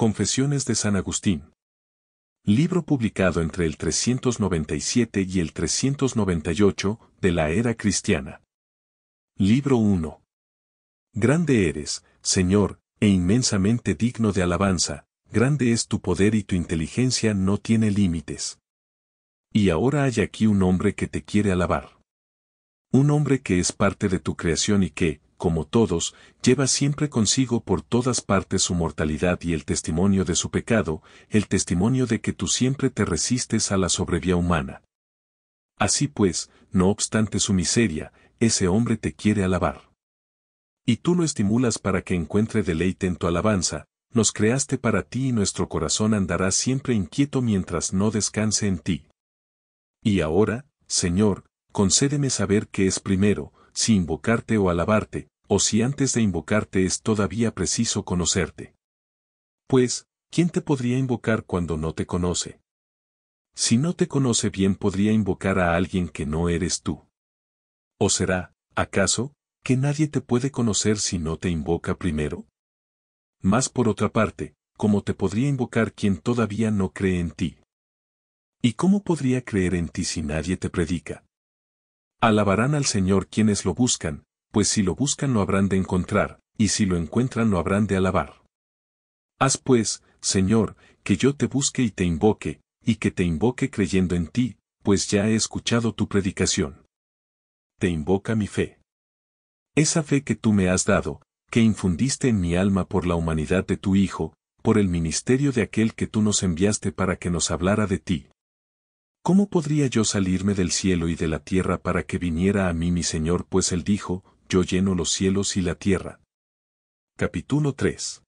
Confesiones de San Agustín. Libro publicado entre el 397 y el 398 de la era cristiana. Libro 1. Grande eres, Señor, e inmensamente digno de alabanza, grande es tu poder y tu inteligencia no tiene límites. Y ahora hay aquí un hombre que te quiere alabar. Un hombre que es parte de tu creación y que, como todos, lleva siempre consigo por todas partes su mortalidad y el testimonio de su pecado, el testimonio de que tú siempre te resistes a la sobrevía humana. Así pues, no obstante su miseria, ese hombre te quiere alabar. Y tú lo estimulas para que encuentre deleite en tu alabanza, nos creaste para ti y nuestro corazón andará siempre inquieto mientras no descanse en ti. Y ahora, Señor, concédeme saber qué es primero, si invocarte o alabarte, o si antes de invocarte es todavía preciso conocerte. Pues, ¿quién te podría invocar cuando no te conoce? Si no te conoce bien podría invocar a alguien que no eres tú. ¿O será, acaso, que nadie te puede conocer si no te invoca primero? Más por otra parte, ¿cómo te podría invocar quien todavía no cree en ti? ¿Y cómo podría creer en ti si nadie te predica? Alabarán al Señor quienes lo buscan, pues si lo buscan no habrán de encontrar, y si lo encuentran no habrán de alabar. Haz pues, Señor, que yo te busque y te invoque, y que te invoque creyendo en ti, pues ya he escuchado tu predicación. Te invoca mi fe. Esa fe que tú me has dado, que infundiste en mi alma por la humanidad de tu Hijo, por el ministerio de aquel que tú nos enviaste para que nos hablara de ti. ¿Cómo podría yo salirme del cielo y de la tierra para que viniera a mí mi Señor? Pues él dijo, yo lleno los cielos y la tierra. Capítulo 3.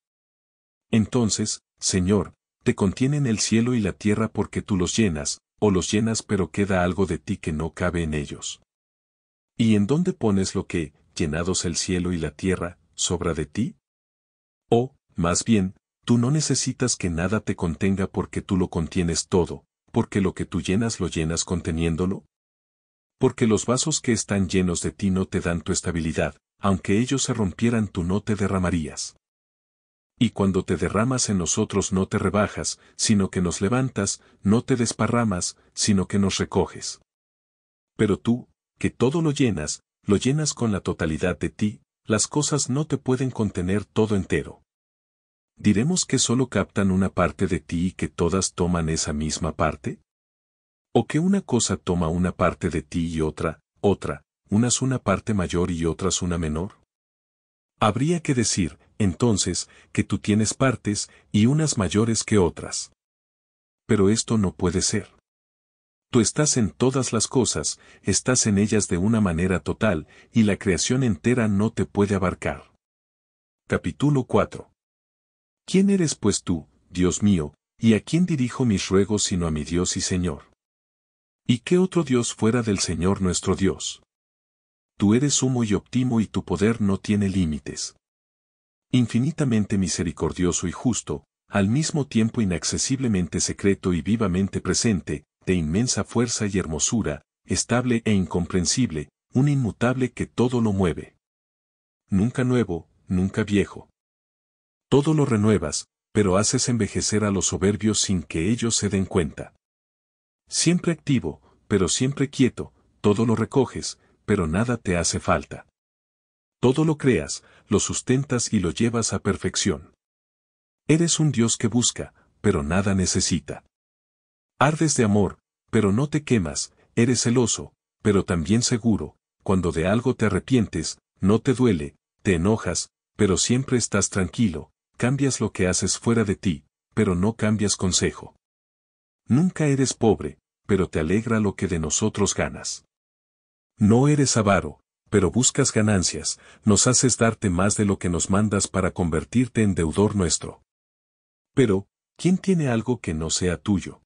Entonces, Señor, te contienen el cielo y la tierra porque tú los llenas, o los llenas pero queda algo de ti que no cabe en ellos. ¿Y en dónde pones lo que, llenados el cielo y la tierra, sobra de ti? O, más bien, tú no necesitas que nada te contenga porque tú lo contienes todo, porque lo que tú llenas lo llenas conteniéndolo porque los vasos que están llenos de ti no te dan tu estabilidad, aunque ellos se rompieran tú no te derramarías. Y cuando te derramas en nosotros no te rebajas, sino que nos levantas, no te desparramas, sino que nos recoges. Pero tú, que todo lo llenas, lo llenas con la totalidad de ti, las cosas no te pueden contener todo entero. ¿Diremos que solo captan una parte de ti y que todas toman esa misma parte? O que una cosa toma una parte de ti y otra, otra, unas una parte mayor y otras una menor. Habría que decir, entonces, que tú tienes partes y unas mayores que otras. Pero esto no puede ser. Tú estás en todas las cosas, estás en ellas de una manera total, y la creación entera no te puede abarcar. Capítulo 4. ¿Quién eres pues tú, Dios mío, y a quién dirijo mis ruegos sino a mi Dios y Señor? ¿Y qué otro Dios fuera del Señor nuestro Dios? Tú eres sumo y óptimo y tu poder no tiene límites. Infinitamente misericordioso y justo, al mismo tiempo inaccesiblemente secreto y vivamente presente, de inmensa fuerza y hermosura, estable e incomprensible, un inmutable que todo lo mueve. Nunca nuevo, nunca viejo. Todo lo renuevas, pero haces envejecer a los soberbios sin que ellos se den cuenta. Siempre activo, pero siempre quieto, todo lo recoges, pero nada te hace falta. Todo lo creas, lo sustentas y lo llevas a perfección. Eres un Dios que busca, pero nada necesita. Ardes de amor, pero no te quemas, eres celoso, pero también seguro, cuando de algo te arrepientes, no te duele, te enojas, pero siempre estás tranquilo, cambias lo que haces fuera de ti, pero no cambias consejo. Nunca eres pobre, pero te alegra lo que de nosotros ganas. No eres avaro, pero buscas ganancias, nos haces darte más de lo que nos mandas para convertirte en deudor nuestro. Pero, ¿quién tiene algo que no sea tuyo?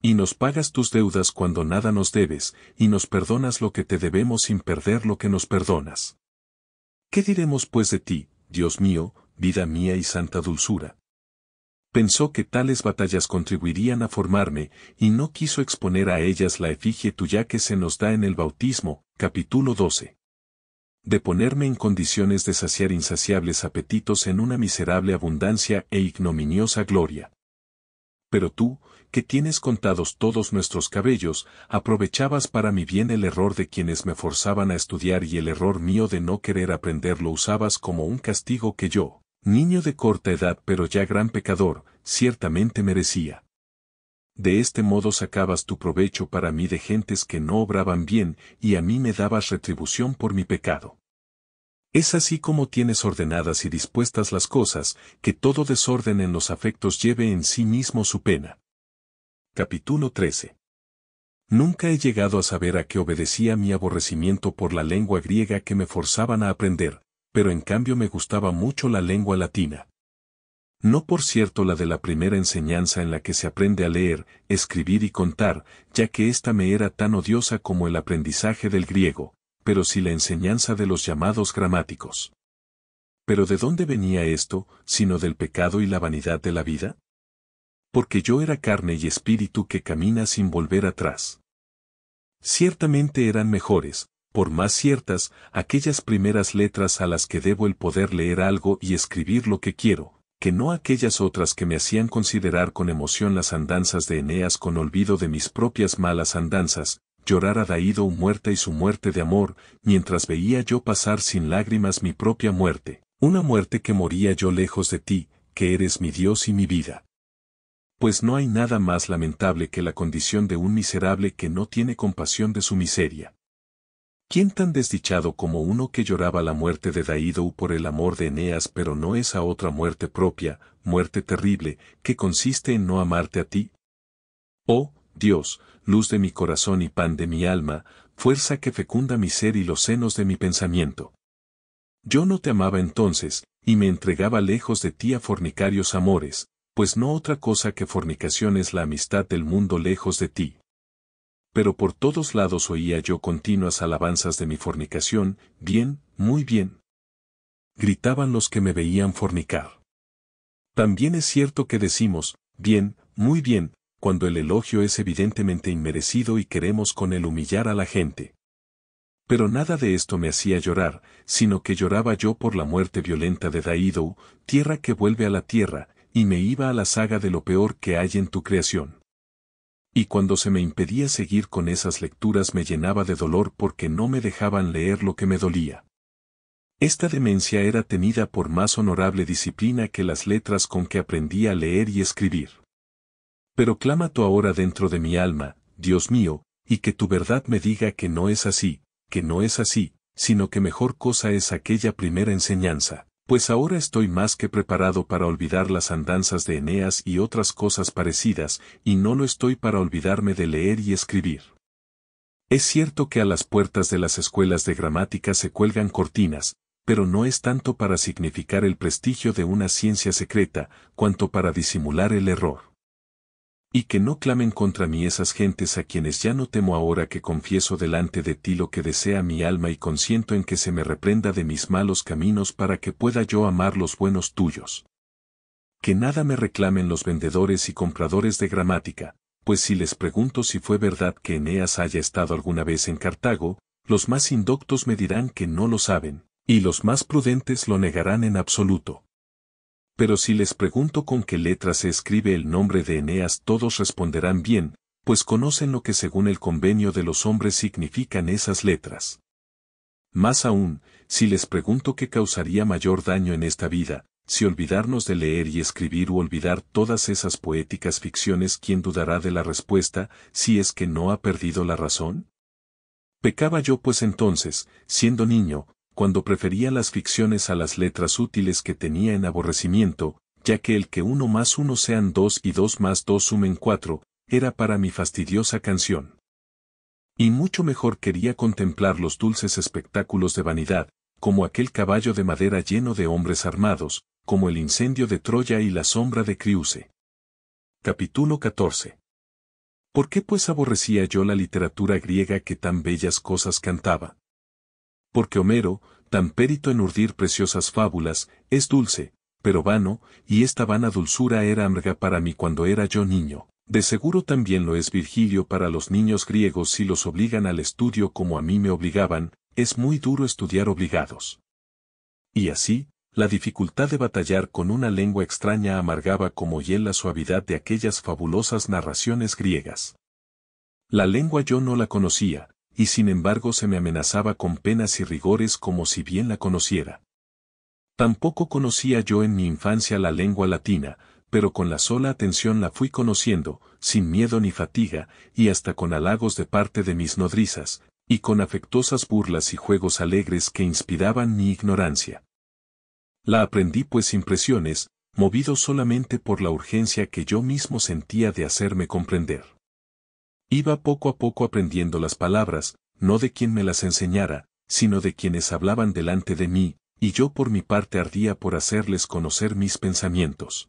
Y nos pagas tus deudas cuando nada nos debes, y nos perdonas lo que te debemos sin perder lo que nos perdonas. ¿Qué diremos pues de ti, Dios mío, vida mía y santa dulzura? pensó que tales batallas contribuirían a formarme, y no quiso exponer a ellas la efigie tuya que se nos da en el bautismo, capítulo 12. De ponerme en condiciones de saciar insaciables apetitos en una miserable abundancia e ignominiosa gloria. Pero tú, que tienes contados todos nuestros cabellos, aprovechabas para mi bien el error de quienes me forzaban a estudiar y el error mío de no querer aprender lo usabas como un castigo que yo, niño de corta edad pero ya gran pecador, ciertamente merecía. De este modo sacabas tu provecho para mí de gentes que no obraban bien, y a mí me dabas retribución por mi pecado. Es así como tienes ordenadas y dispuestas las cosas, que todo desorden en los afectos lleve en sí mismo su pena. Capítulo 13. Nunca he llegado a saber a qué obedecía mi aborrecimiento por la lengua griega que me forzaban a aprender, pero en cambio me gustaba mucho la lengua latina. No por cierto la de la primera enseñanza en la que se aprende a leer, escribir y contar, ya que ésta me era tan odiosa como el aprendizaje del griego, pero sí la enseñanza de los llamados gramáticos. Pero ¿de dónde venía esto, sino del pecado y la vanidad de la vida? Porque yo era carne y espíritu que camina sin volver atrás. Ciertamente eran mejores, por más ciertas, aquellas primeras letras a las que debo el poder leer algo y escribir lo que quiero, que no aquellas otras que me hacían considerar con emoción las andanzas de Eneas con olvido de mis propias malas andanzas, llorar a Daido muerta y su muerte de amor, mientras veía yo pasar sin lágrimas mi propia muerte, una muerte que moría yo lejos de ti, que eres mi Dios y mi vida. Pues no hay nada más lamentable que la condición de un miserable que no tiene compasión de su miseria, ¿Quién tan desdichado como uno que lloraba la muerte de Daído por el amor de Eneas pero no esa otra muerte propia, muerte terrible, que consiste en no amarte a ti? Oh, Dios, luz de mi corazón y pan de mi alma, fuerza que fecunda mi ser y los senos de mi pensamiento. Yo no te amaba entonces, y me entregaba lejos de ti a fornicarios amores, pues no otra cosa que fornicación es la amistad del mundo lejos de ti pero por todos lados oía yo continuas alabanzas de mi fornicación, bien, muy bien. Gritaban los que me veían fornicar. También es cierto que decimos, bien, muy bien, cuando el elogio es evidentemente inmerecido y queremos con él humillar a la gente. Pero nada de esto me hacía llorar, sino que lloraba yo por la muerte violenta de Daido, tierra que vuelve a la tierra, y me iba a la saga de lo peor que hay en tu creación y cuando se me impedía seguir con esas lecturas me llenaba de dolor porque no me dejaban leer lo que me dolía. Esta demencia era tenida por más honorable disciplina que las letras con que aprendí a leer y escribir. Pero clama tú ahora dentro de mi alma, Dios mío, y que tu verdad me diga que no es así, que no es así, sino que mejor cosa es aquella primera enseñanza. Pues ahora estoy más que preparado para olvidar las andanzas de Eneas y otras cosas parecidas, y no lo estoy para olvidarme de leer y escribir. Es cierto que a las puertas de las escuelas de gramática se cuelgan cortinas, pero no es tanto para significar el prestigio de una ciencia secreta, cuanto para disimular el error y que no clamen contra mí esas gentes a quienes ya no temo ahora que confieso delante de ti lo que desea mi alma y consiento en que se me reprenda de mis malos caminos para que pueda yo amar los buenos tuyos. Que nada me reclamen los vendedores y compradores de gramática, pues si les pregunto si fue verdad que Eneas haya estado alguna vez en Cartago, los más indoctos me dirán que no lo saben, y los más prudentes lo negarán en absoluto pero si les pregunto con qué letra se escribe el nombre de Eneas todos responderán bien, pues conocen lo que según el convenio de los hombres significan esas letras. Más aún, si les pregunto qué causaría mayor daño en esta vida, si olvidarnos de leer y escribir u olvidar todas esas poéticas ficciones, ¿quién dudará de la respuesta si es que no ha perdido la razón? Pecaba yo pues entonces, siendo niño, cuando prefería las ficciones a las letras útiles que tenía en aborrecimiento, ya que el que uno más uno sean dos y dos más dos sumen cuatro, era para mi fastidiosa canción. Y mucho mejor quería contemplar los dulces espectáculos de vanidad, como aquel caballo de madera lleno de hombres armados, como el incendio de Troya y la sombra de Criuse. Capítulo 14. ¿Por qué pues aborrecía yo la literatura griega que tan bellas cosas cantaba? porque Homero, tan périto en urdir preciosas fábulas, es dulce, pero vano, y esta vana dulzura era amarga para mí cuando era yo niño. De seguro también lo es Virgilio para los niños griegos si los obligan al estudio como a mí me obligaban, es muy duro estudiar obligados. Y así, la dificultad de batallar con una lengua extraña amargaba como hiel la suavidad de aquellas fabulosas narraciones griegas. La lengua yo no la conocía, y sin embargo se me amenazaba con penas y rigores como si bien la conociera. Tampoco conocía yo en mi infancia la lengua latina, pero con la sola atención la fui conociendo, sin miedo ni fatiga, y hasta con halagos de parte de mis nodrizas, y con afectuosas burlas y juegos alegres que inspiraban mi ignorancia. La aprendí pues impresiones, movido solamente por la urgencia que yo mismo sentía de hacerme comprender. Iba poco a poco aprendiendo las palabras, no de quien me las enseñara, sino de quienes hablaban delante de mí, y yo por mi parte ardía por hacerles conocer mis pensamientos.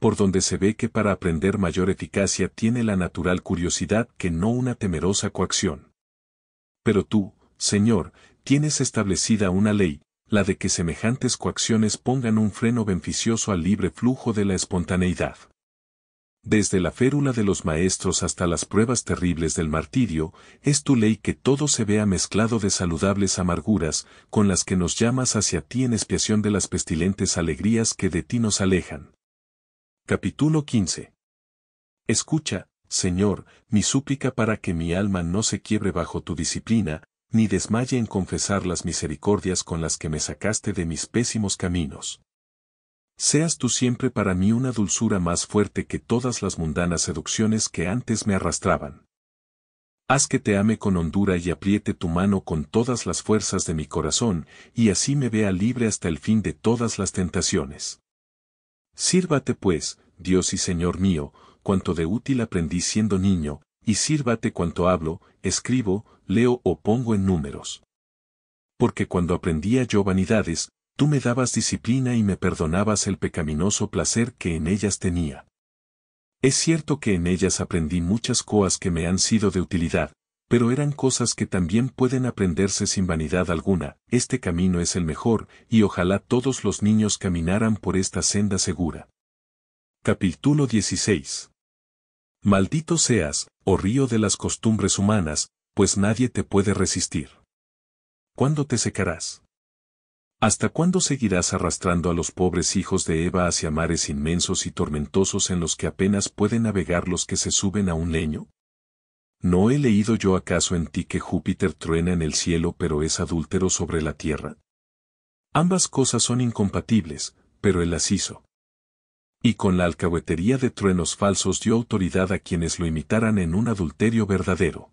Por donde se ve que para aprender mayor eficacia tiene la natural curiosidad que no una temerosa coacción. Pero tú, Señor, tienes establecida una ley, la de que semejantes coacciones pongan un freno beneficioso al libre flujo de la espontaneidad. Desde la férula de los maestros hasta las pruebas terribles del martirio, es tu ley que todo se vea mezclado de saludables amarguras, con las que nos llamas hacia ti en expiación de las pestilentes alegrías que de ti nos alejan. Capítulo 15. Escucha, Señor, mi súplica para que mi alma no se quiebre bajo tu disciplina, ni desmaye en confesar las misericordias con las que me sacaste de mis pésimos caminos. Seas tú siempre para mí una dulzura más fuerte que todas las mundanas seducciones que antes me arrastraban. Haz que te ame con hondura y apriete tu mano con todas las fuerzas de mi corazón, y así me vea libre hasta el fin de todas las tentaciones. Sírvate pues, Dios y Señor mío, cuanto de útil aprendí siendo niño, y sírvate cuanto hablo, escribo, leo o pongo en números. Porque cuando aprendía yo vanidades, Tú me dabas disciplina y me perdonabas el pecaminoso placer que en ellas tenía. Es cierto que en ellas aprendí muchas cosas que me han sido de utilidad, pero eran cosas que también pueden aprenderse sin vanidad alguna, este camino es el mejor, y ojalá todos los niños caminaran por esta senda segura. Capítulo 16 Maldito seas, oh río de las costumbres humanas, pues nadie te puede resistir. ¿Cuándo te secarás? ¿Hasta cuándo seguirás arrastrando a los pobres hijos de Eva hacia mares inmensos y tormentosos en los que apenas pueden navegar los que se suben a un leño? ¿No he leído yo acaso en ti que Júpiter truena en el cielo pero es adúltero sobre la tierra? Ambas cosas son incompatibles, pero él las hizo. Y con la alcahuetería de truenos falsos dio autoridad a quienes lo imitaran en un adulterio verdadero.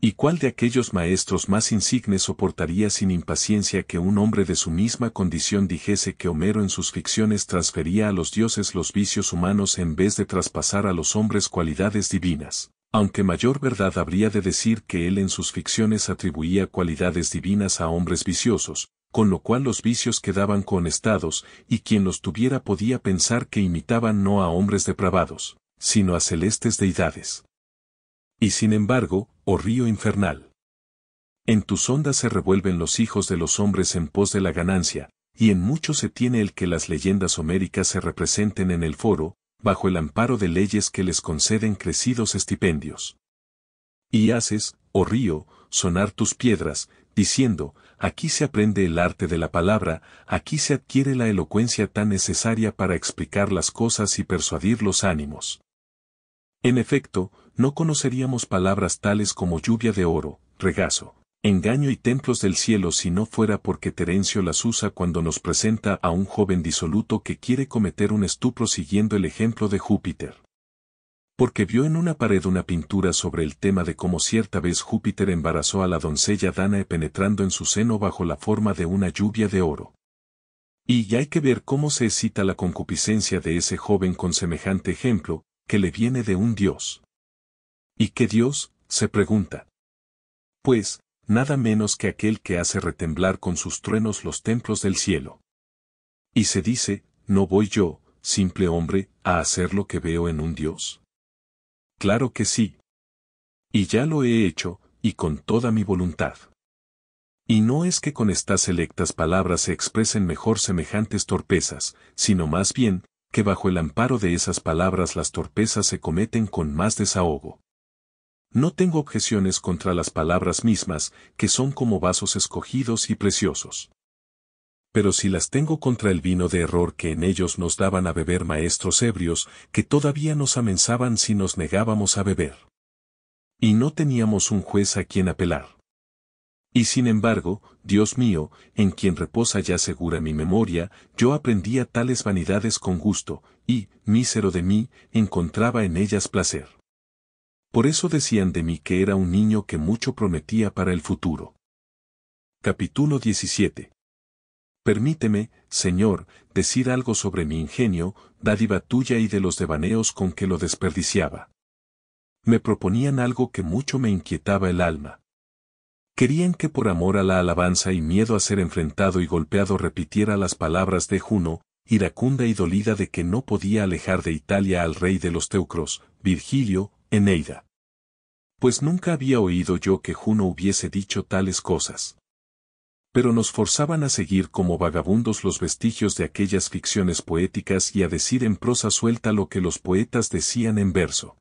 ¿Y cuál de aquellos maestros más insignes soportaría sin impaciencia que un hombre de su misma condición dijese que Homero en sus ficciones transfería a los dioses los vicios humanos en vez de traspasar a los hombres cualidades divinas? Aunque mayor verdad habría de decir que él en sus ficciones atribuía cualidades divinas a hombres viciosos, con lo cual los vicios quedaban con estados, y quien los tuviera podía pensar que imitaban no a hombres depravados, sino a celestes deidades. Y sin embargo, oh río infernal. En tus ondas se revuelven los hijos de los hombres en pos de la ganancia, y en mucho se tiene el que las leyendas homéricas se representen en el foro, bajo el amparo de leyes que les conceden crecidos estipendios. Y haces, oh río, sonar tus piedras, diciendo, aquí se aprende el arte de la palabra, aquí se adquiere la elocuencia tan necesaria para explicar las cosas y persuadir los ánimos. En efecto, no conoceríamos palabras tales como lluvia de oro, regazo, engaño y templos del cielo si no fuera porque Terencio las usa cuando nos presenta a un joven disoluto que quiere cometer un estupro siguiendo el ejemplo de Júpiter. Porque vio en una pared una pintura sobre el tema de cómo cierta vez Júpiter embarazó a la doncella Danae penetrando en su seno bajo la forma de una lluvia de oro. Y ya hay que ver cómo se excita la concupiscencia de ese joven con semejante ejemplo, que le viene de un dios. ¿Y qué Dios? se pregunta. Pues, nada menos que aquel que hace retemblar con sus truenos los templos del cielo. Y se dice, no voy yo, simple hombre, a hacer lo que veo en un Dios. Claro que sí. Y ya lo he hecho, y con toda mi voluntad. Y no es que con estas selectas palabras se expresen mejor semejantes torpezas, sino más bien, que bajo el amparo de esas palabras las torpezas se cometen con más desahogo. No tengo objeciones contra las palabras mismas, que son como vasos escogidos y preciosos. Pero si las tengo contra el vino de error que en ellos nos daban a beber maestros ebrios, que todavía nos amenazaban si nos negábamos a beber. Y no teníamos un juez a quien apelar. Y sin embargo, Dios mío, en quien reposa ya segura mi memoria, yo aprendía tales vanidades con gusto, y, mísero de mí, encontraba en ellas placer. Por eso decían de mí que era un niño que mucho prometía para el futuro. Capítulo 17. Permíteme, Señor, decir algo sobre mi ingenio, dádiva tuya y de los devaneos con que lo desperdiciaba. Me proponían algo que mucho me inquietaba el alma. Querían que por amor a la alabanza y miedo a ser enfrentado y golpeado repitiera las palabras de Juno, iracunda y dolida de que no podía alejar de Italia al rey de los teucros, Virgilio, Eneida. Pues nunca había oído yo que Juno hubiese dicho tales cosas. Pero nos forzaban a seguir como vagabundos los vestigios de aquellas ficciones poéticas y a decir en prosa suelta lo que los poetas decían en verso.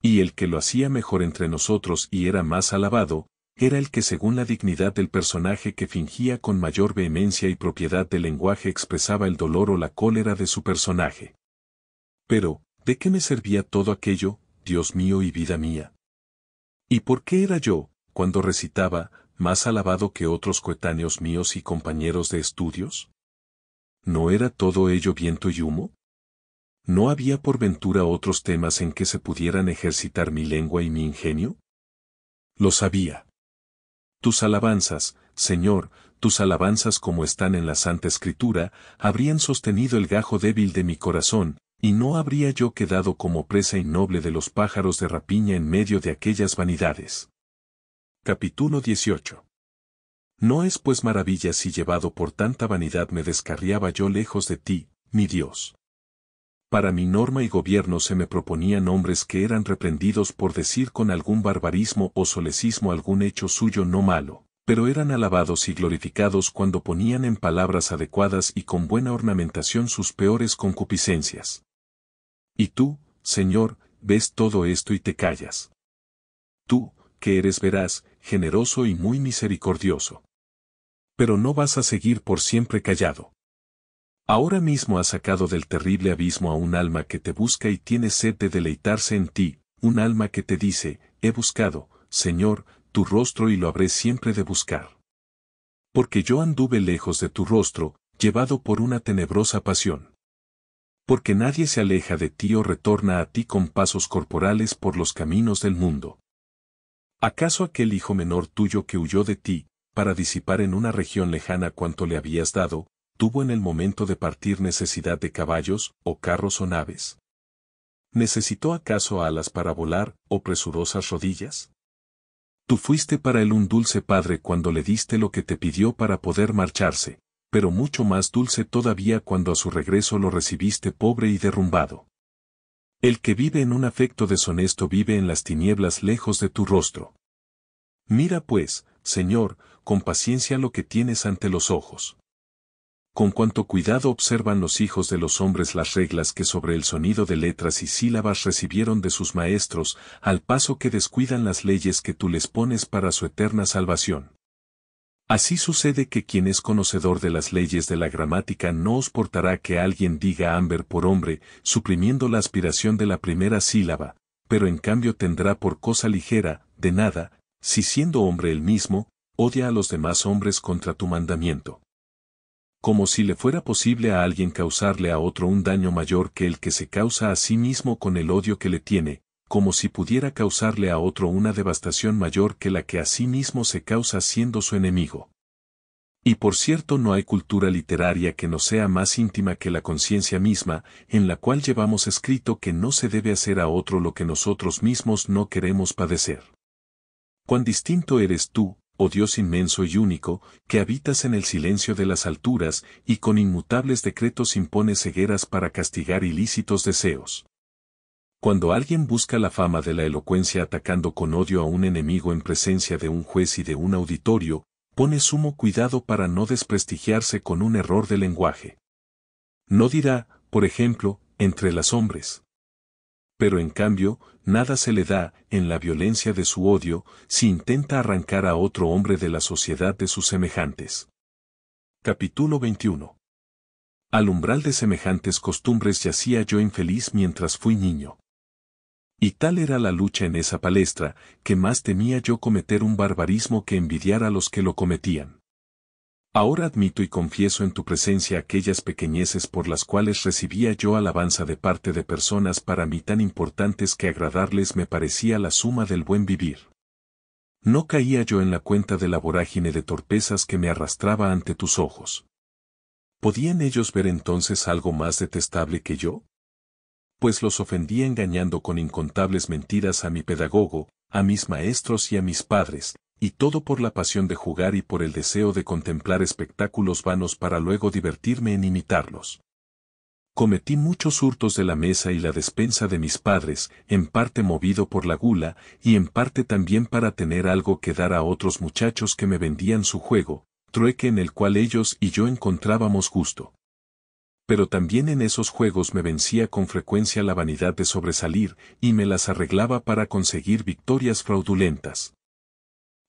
Y el que lo hacía mejor entre nosotros y era más alabado, era el que según la dignidad del personaje que fingía con mayor vehemencia y propiedad del lenguaje expresaba el dolor o la cólera de su personaje. Pero, ¿de qué me servía todo aquello, Dios mío y vida mía. ¿Y por qué era yo, cuando recitaba, más alabado que otros coetáneos míos y compañeros de estudios? ¿No era todo ello viento y humo? ¿No había por ventura otros temas en que se pudieran ejercitar mi lengua y mi ingenio? Lo sabía. Tus alabanzas, Señor, tus alabanzas como están en la Santa Escritura, habrían sostenido el gajo débil de mi corazón, y no habría yo quedado como presa innoble de los pájaros de rapiña en medio de aquellas vanidades. Capítulo 18. No es pues maravilla si llevado por tanta vanidad me descarriaba yo lejos de ti, mi Dios. Para mi norma y gobierno se me proponían hombres que eran reprendidos por decir con algún barbarismo o solecismo algún hecho suyo no malo, pero eran alabados y glorificados cuando ponían en palabras adecuadas y con buena ornamentación sus peores concupiscencias. Y tú, Señor, ves todo esto y te callas. Tú, que eres veraz, generoso y muy misericordioso. Pero no vas a seguir por siempre callado. Ahora mismo has sacado del terrible abismo a un alma que te busca y tiene sed de deleitarse en ti, un alma que te dice, he buscado, Señor, tu rostro y lo habré siempre de buscar. Porque yo anduve lejos de tu rostro, llevado por una tenebrosa pasión porque nadie se aleja de ti o retorna a ti con pasos corporales por los caminos del mundo. ¿Acaso aquel hijo menor tuyo que huyó de ti, para disipar en una región lejana cuanto le habías dado, tuvo en el momento de partir necesidad de caballos, o carros o naves? ¿Necesitó acaso alas para volar, o presurosas rodillas? Tú fuiste para él un dulce padre cuando le diste lo que te pidió para poder marcharse, pero mucho más dulce todavía cuando a su regreso lo recibiste pobre y derrumbado. El que vive en un afecto deshonesto vive en las tinieblas lejos de tu rostro. Mira pues, Señor, con paciencia lo que tienes ante los ojos. Con cuanto cuidado observan los hijos de los hombres las reglas que sobre el sonido de letras y sílabas recibieron de sus maestros, al paso que descuidan las leyes que tú les pones para su eterna salvación. Así sucede que quien es conocedor de las leyes de la gramática no os portará que alguien diga Amber por hombre, suprimiendo la aspiración de la primera sílaba, pero en cambio tendrá por cosa ligera, de nada, si siendo hombre el mismo, odia a los demás hombres contra tu mandamiento. Como si le fuera posible a alguien causarle a otro un daño mayor que el que se causa a sí mismo con el odio que le tiene, como si pudiera causarle a otro una devastación mayor que la que a sí mismo se causa siendo su enemigo. Y por cierto no hay cultura literaria que no sea más íntima que la conciencia misma, en la cual llevamos escrito que no se debe hacer a otro lo que nosotros mismos no queremos padecer. Cuán distinto eres tú, oh Dios inmenso y único, que habitas en el silencio de las alturas y con inmutables decretos impones cegueras para castigar ilícitos deseos. Cuando alguien busca la fama de la elocuencia atacando con odio a un enemigo en presencia de un juez y de un auditorio, pone sumo cuidado para no desprestigiarse con un error de lenguaje. No dirá, por ejemplo, entre las hombres. Pero en cambio, nada se le da, en la violencia de su odio, si intenta arrancar a otro hombre de la sociedad de sus semejantes. Capítulo 21 Al umbral de semejantes costumbres yacía yo infeliz mientras fui niño. Y tal era la lucha en esa palestra, que más temía yo cometer un barbarismo que envidiar a los que lo cometían. Ahora admito y confieso en tu presencia aquellas pequeñeces por las cuales recibía yo alabanza de parte de personas para mí tan importantes que agradarles me parecía la suma del buen vivir. No caía yo en la cuenta de la vorágine de torpezas que me arrastraba ante tus ojos. ¿Podían ellos ver entonces algo más detestable que yo? pues los ofendía engañando con incontables mentiras a mi pedagogo, a mis maestros y a mis padres, y todo por la pasión de jugar y por el deseo de contemplar espectáculos vanos para luego divertirme en imitarlos. Cometí muchos hurtos de la mesa y la despensa de mis padres, en parte movido por la gula, y en parte también para tener algo que dar a otros muchachos que me vendían su juego, trueque en el cual ellos y yo encontrábamos gusto pero también en esos juegos me vencía con frecuencia la vanidad de sobresalir y me las arreglaba para conseguir victorias fraudulentas.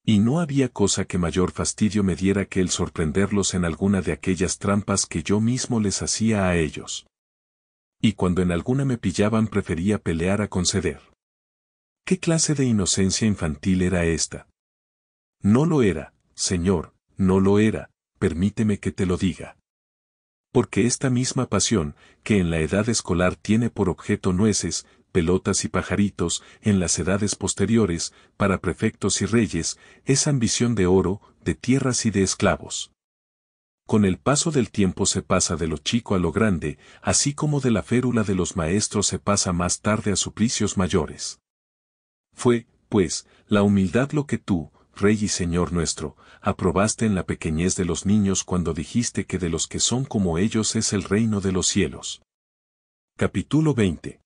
Y no había cosa que mayor fastidio me diera que el sorprenderlos en alguna de aquellas trampas que yo mismo les hacía a ellos. Y cuando en alguna me pillaban prefería pelear a conceder. ¿Qué clase de inocencia infantil era esta? No lo era, señor, no lo era, permíteme que te lo diga porque esta misma pasión, que en la edad escolar tiene por objeto nueces, pelotas y pajaritos, en las edades posteriores, para prefectos y reyes, es ambición de oro, de tierras y de esclavos. Con el paso del tiempo se pasa de lo chico a lo grande, así como de la férula de los maestros se pasa más tarde a suplicios mayores. Fue, pues, la humildad lo que tú, Rey y Señor nuestro, aprobaste en la pequeñez de los niños cuando dijiste que de los que son como ellos es el reino de los cielos. Capítulo 20.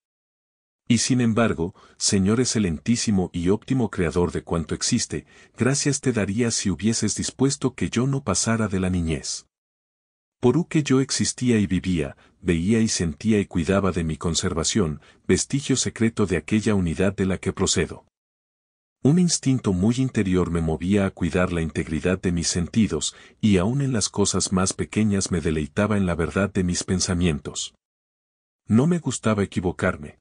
Y sin embargo, Señor excelentísimo y óptimo creador de cuanto existe, gracias te daría si hubieses dispuesto que yo no pasara de la niñez. Por u que yo existía y vivía, veía y sentía y cuidaba de mi conservación, vestigio secreto de aquella unidad de la que procedo. Un instinto muy interior me movía a cuidar la integridad de mis sentidos, y aún en las cosas más pequeñas me deleitaba en la verdad de mis pensamientos. No me gustaba equivocarme.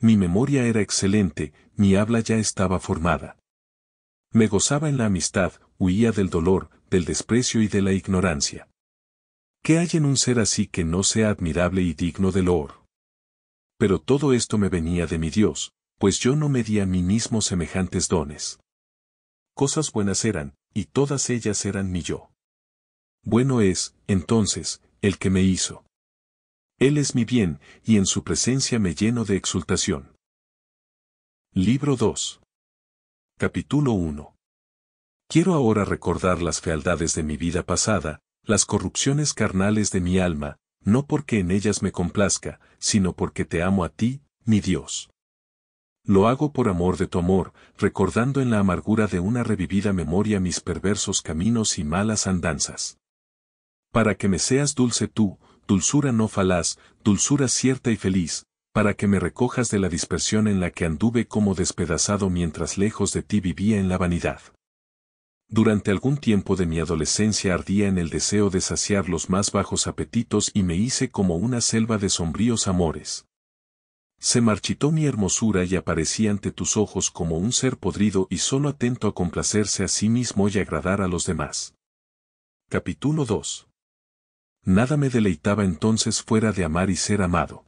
Mi memoria era excelente, mi habla ya estaba formada. Me gozaba en la amistad, huía del dolor, del desprecio y de la ignorancia. ¿Qué hay en un ser así que no sea admirable y digno de loor? Pero todo esto me venía de mi Dios, pues yo no me di a mí mismo semejantes dones. Cosas buenas eran, y todas ellas eran mi yo. Bueno es, entonces, el que me hizo. Él es mi bien, y en su presencia me lleno de exultación. Libro 2. Capítulo 1. Quiero ahora recordar las fealdades de mi vida pasada, las corrupciones carnales de mi alma, no porque en ellas me complazca, sino porque te amo a ti, mi Dios. Lo hago por amor de tu amor, recordando en la amargura de una revivida memoria mis perversos caminos y malas andanzas. Para que me seas dulce tú, dulzura no falaz, dulzura cierta y feliz, para que me recojas de la dispersión en la que anduve como despedazado mientras lejos de ti vivía en la vanidad. Durante algún tiempo de mi adolescencia ardía en el deseo de saciar los más bajos apetitos y me hice como una selva de sombríos amores. Se marchitó mi hermosura y aparecí ante tus ojos como un ser podrido y solo atento a complacerse a sí mismo y agradar a los demás. Capítulo 2. Nada me deleitaba entonces fuera de amar y ser amado.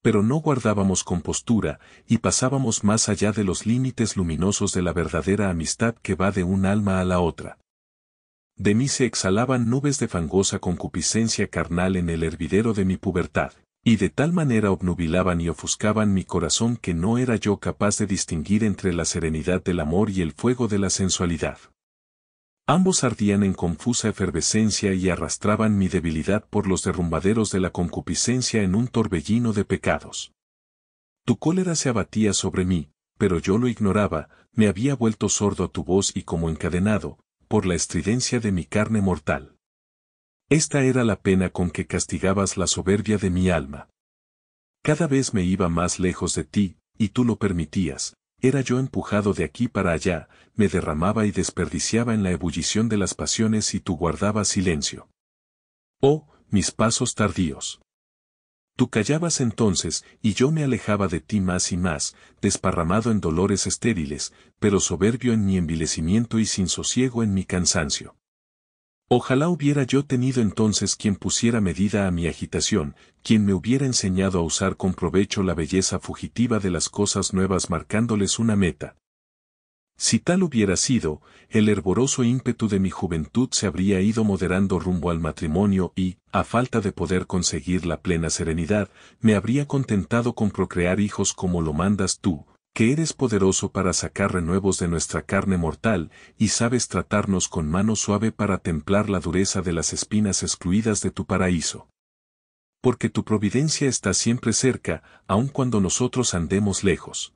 Pero no guardábamos compostura, y pasábamos más allá de los límites luminosos de la verdadera amistad que va de un alma a la otra. De mí se exhalaban nubes de fangosa concupiscencia carnal en el hervidero de mi pubertad. Y de tal manera obnubilaban y ofuscaban mi corazón que no era yo capaz de distinguir entre la serenidad del amor y el fuego de la sensualidad. Ambos ardían en confusa efervescencia y arrastraban mi debilidad por los derrumbaderos de la concupiscencia en un torbellino de pecados. Tu cólera se abatía sobre mí, pero yo lo ignoraba, me había vuelto sordo a tu voz y como encadenado, por la estridencia de mi carne mortal. Esta era la pena con que castigabas la soberbia de mi alma. Cada vez me iba más lejos de ti, y tú lo permitías, era yo empujado de aquí para allá, me derramaba y desperdiciaba en la ebullición de las pasiones y tú guardabas silencio. Oh, mis pasos tardíos. Tú callabas entonces, y yo me alejaba de ti más y más, desparramado en dolores estériles, pero soberbio en mi envilecimiento y sin sosiego en mi cansancio. Ojalá hubiera yo tenido entonces quien pusiera medida a mi agitación, quien me hubiera enseñado a usar con provecho la belleza fugitiva de las cosas nuevas marcándoles una meta. Si tal hubiera sido, el hervoroso ímpetu de mi juventud se habría ido moderando rumbo al matrimonio y, a falta de poder conseguir la plena serenidad, me habría contentado con procrear hijos como lo mandas tú, que eres poderoso para sacar renuevos de nuestra carne mortal, y sabes tratarnos con mano suave para templar la dureza de las espinas excluidas de tu paraíso. Porque tu providencia está siempre cerca, aun cuando nosotros andemos lejos.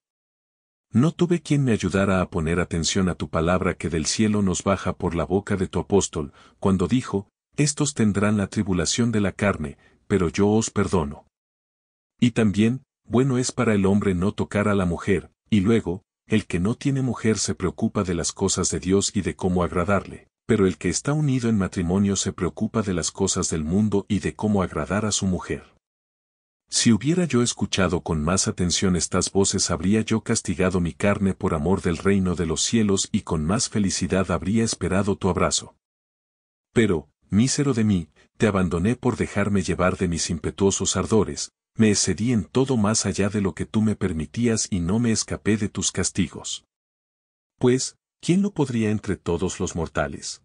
No tuve quien me ayudara a poner atención a tu palabra que del cielo nos baja por la boca de tu apóstol, cuando dijo, Estos tendrán la tribulación de la carne, pero yo os perdono. Y también, bueno es para el hombre no tocar a la mujer, y luego, el que no tiene mujer se preocupa de las cosas de Dios y de cómo agradarle, pero el que está unido en matrimonio se preocupa de las cosas del mundo y de cómo agradar a su mujer. Si hubiera yo escuchado con más atención estas voces habría yo castigado mi carne por amor del reino de los cielos y con más felicidad habría esperado tu abrazo. Pero, mísero de mí, te abandoné por dejarme llevar de mis impetuosos ardores, me excedí en todo más allá de lo que tú me permitías y no me escapé de tus castigos. Pues, ¿quién lo podría entre todos los mortales?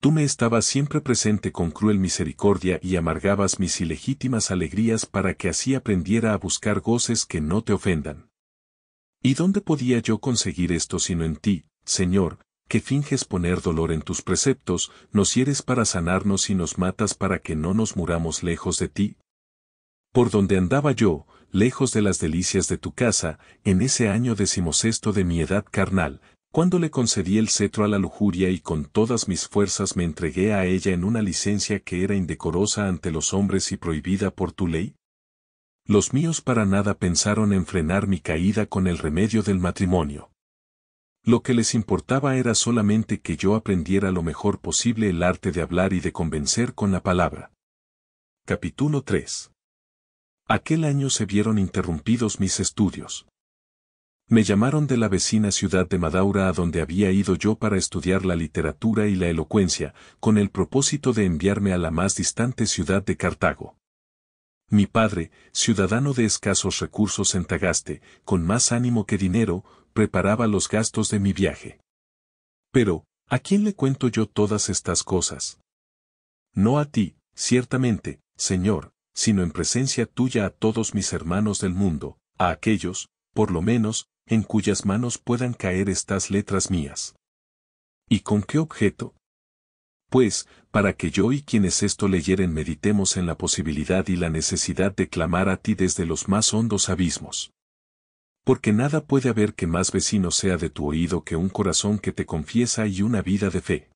Tú me estabas siempre presente con cruel misericordia y amargabas mis ilegítimas alegrías para que así aprendiera a buscar goces que no te ofendan. ¿Y dónde podía yo conseguir esto sino en ti, Señor, que finges poner dolor en tus preceptos, nos hieres para sanarnos y nos matas para que no nos muramos lejos de ti, por donde andaba yo, lejos de las delicias de tu casa, en ese año decimocesto de mi edad carnal, cuando le concedí el cetro a la lujuria y con todas mis fuerzas me entregué a ella en una licencia que era indecorosa ante los hombres y prohibida por tu ley? Los míos para nada pensaron en frenar mi caída con el remedio del matrimonio. Lo que les importaba era solamente que yo aprendiera lo mejor posible el arte de hablar y de convencer con la palabra. Capítulo 3 Aquel año se vieron interrumpidos mis estudios. Me llamaron de la vecina ciudad de Madaura a donde había ido yo para estudiar la literatura y la elocuencia, con el propósito de enviarme a la más distante ciudad de Cartago. Mi padre, ciudadano de escasos recursos en Tagaste, con más ánimo que dinero, preparaba los gastos de mi viaje. Pero, ¿a quién le cuento yo todas estas cosas? No a ti, ciertamente, señor, sino en presencia tuya a todos mis hermanos del mundo, a aquellos, por lo menos, en cuyas manos puedan caer estas letras mías. ¿Y con qué objeto? Pues, para que yo y quienes esto leyeren meditemos en la posibilidad y la necesidad de clamar a ti desde los más hondos abismos. Porque nada puede haber que más vecino sea de tu oído que un corazón que te confiesa y una vida de fe.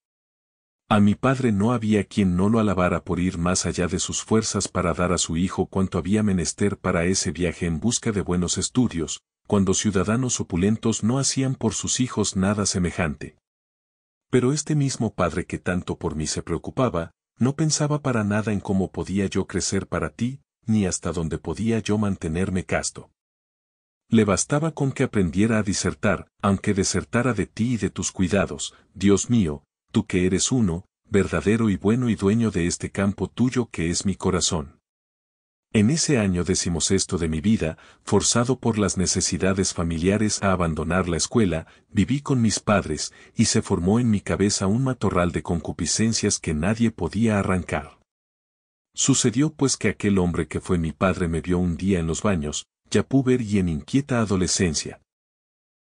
A mi padre no había quien no lo alabara por ir más allá de sus fuerzas para dar a su hijo cuanto había menester para ese viaje en busca de buenos estudios, cuando ciudadanos opulentos no hacían por sus hijos nada semejante. Pero este mismo padre que tanto por mí se preocupaba, no pensaba para nada en cómo podía yo crecer para ti, ni hasta dónde podía yo mantenerme casto. Le bastaba con que aprendiera a disertar, aunque desertara de ti y de tus cuidados, Dios mío, tú que eres uno, verdadero y bueno y dueño de este campo tuyo que es mi corazón. En ese año decimosexto de mi vida, forzado por las necesidades familiares a abandonar la escuela, viví con mis padres, y se formó en mi cabeza un matorral de concupiscencias que nadie podía arrancar. Sucedió pues que aquel hombre que fue mi padre me vio un día en los baños, ya puber y en inquieta adolescencia.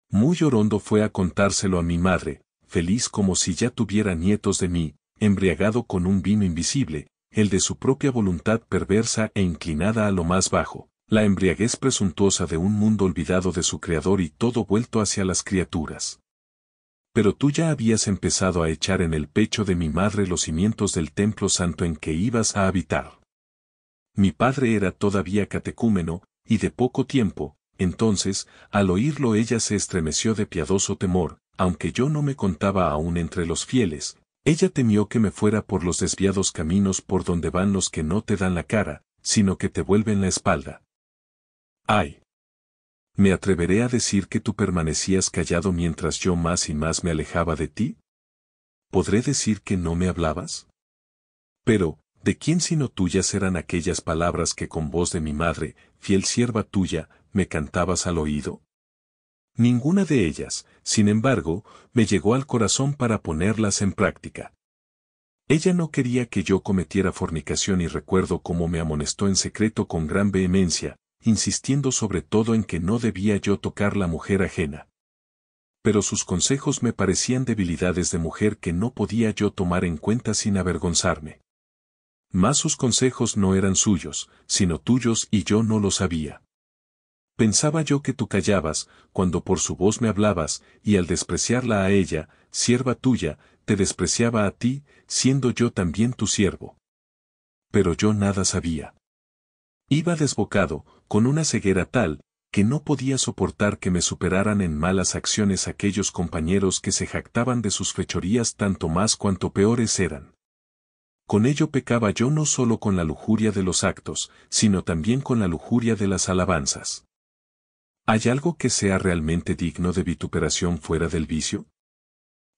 Muy orondo fue a contárselo a mi madre, feliz como si ya tuviera nietos de mí, embriagado con un vino invisible, el de su propia voluntad perversa e inclinada a lo más bajo, la embriaguez presuntuosa de un mundo olvidado de su Creador y todo vuelto hacia las criaturas. Pero tú ya habías empezado a echar en el pecho de mi madre los cimientos del templo santo en que ibas a habitar. Mi padre era todavía catecúmeno, y de poco tiempo, entonces, al oírlo ella se estremeció de piadoso temor, aunque yo no me contaba aún entre los fieles, ella temió que me fuera por los desviados caminos por donde van los que no te dan la cara, sino que te vuelven la espalda. ¡Ay! ¿Me atreveré a decir que tú permanecías callado mientras yo más y más me alejaba de ti? ¿Podré decir que no me hablabas? Pero, ¿de quién sino tuyas eran aquellas palabras que con voz de mi madre, fiel sierva tuya, me cantabas al oído? Ninguna de ellas, sin embargo, me llegó al corazón para ponerlas en práctica. Ella no quería que yo cometiera fornicación y recuerdo cómo me amonestó en secreto con gran vehemencia, insistiendo sobre todo en que no debía yo tocar la mujer ajena. Pero sus consejos me parecían debilidades de mujer que no podía yo tomar en cuenta sin avergonzarme. Mas sus consejos no eran suyos, sino tuyos y yo no lo sabía. Pensaba yo que tú callabas, cuando por su voz me hablabas, y al despreciarla a ella, sierva tuya, te despreciaba a ti, siendo yo también tu siervo. Pero yo nada sabía. Iba desbocado, con una ceguera tal, que no podía soportar que me superaran en malas acciones aquellos compañeros que se jactaban de sus fechorías tanto más cuanto peores eran. Con ello pecaba yo no solo con la lujuria de los actos, sino también con la lujuria de las alabanzas. ¿Hay algo que sea realmente digno de vituperación fuera del vicio?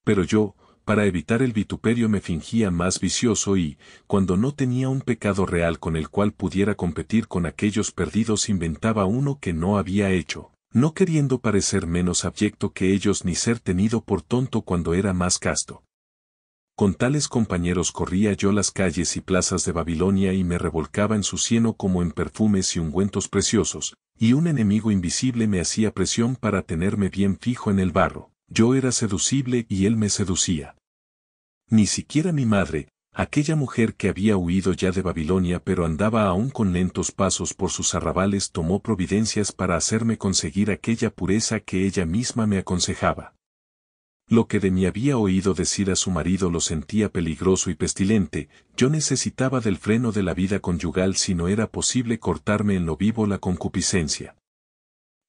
Pero yo, para evitar el vituperio me fingía más vicioso y, cuando no tenía un pecado real con el cual pudiera competir con aquellos perdidos, inventaba uno que no había hecho, no queriendo parecer menos abyecto que ellos ni ser tenido por tonto cuando era más casto. Con tales compañeros corría yo las calles y plazas de Babilonia y me revolcaba en su cieno como en perfumes y ungüentos preciosos, y un enemigo invisible me hacía presión para tenerme bien fijo en el barro. Yo era seducible y él me seducía. Ni siquiera mi madre, aquella mujer que había huido ya de Babilonia pero andaba aún con lentos pasos por sus arrabales tomó providencias para hacerme conseguir aquella pureza que ella misma me aconsejaba. Lo que de mí había oído decir a su marido lo sentía peligroso y pestilente, yo necesitaba del freno de la vida conyugal si no era posible cortarme en lo vivo la concupiscencia.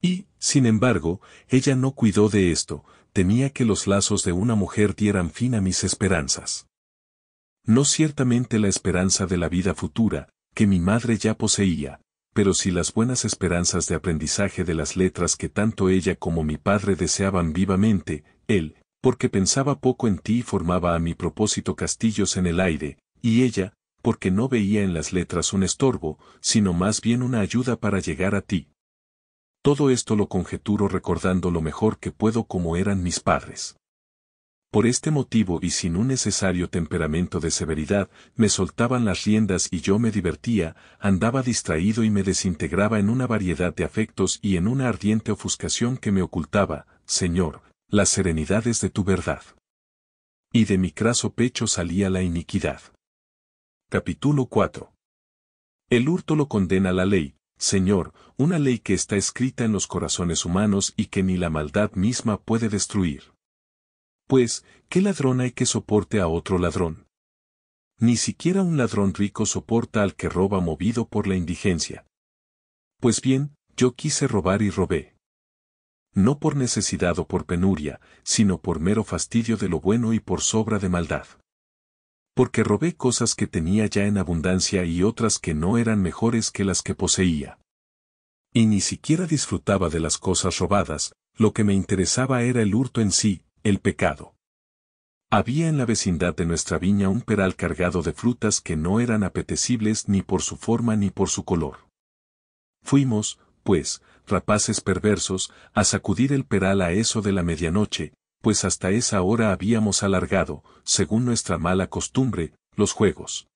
Y, sin embargo, ella no cuidó de esto, temía que los lazos de una mujer dieran fin a mis esperanzas. No ciertamente la esperanza de la vida futura, que mi madre ya poseía, pero si las buenas esperanzas de aprendizaje de las letras que tanto ella como mi padre deseaban vivamente, él, porque pensaba poco en ti y formaba a mi propósito castillos en el aire, y ella, porque no veía en las letras un estorbo, sino más bien una ayuda para llegar a ti. Todo esto lo conjeturo recordando lo mejor que puedo como eran mis padres. Por este motivo y sin un necesario temperamento de severidad, me soltaban las riendas y yo me divertía, andaba distraído y me desintegraba en una variedad de afectos y en una ardiente ofuscación que me ocultaba, Señor, las serenidades de tu verdad. Y de mi craso pecho salía la iniquidad. Capítulo 4. El hurto lo condena la ley, Señor, una ley que está escrita en los corazones humanos y que ni la maldad misma puede destruir. Pues, ¿qué ladrón hay que soporte a otro ladrón? Ni siquiera un ladrón rico soporta al que roba movido por la indigencia. Pues bien, yo quise robar y robé no por necesidad o por penuria, sino por mero fastidio de lo bueno y por sobra de maldad. Porque robé cosas que tenía ya en abundancia y otras que no eran mejores que las que poseía. Y ni siquiera disfrutaba de las cosas robadas, lo que me interesaba era el hurto en sí, el pecado. Había en la vecindad de nuestra viña un peral cargado de frutas que no eran apetecibles ni por su forma ni por su color. Fuimos, pues, rapaces perversos, a sacudir el peral a eso de la medianoche, pues hasta esa hora habíamos alargado, según nuestra mala costumbre, los juegos.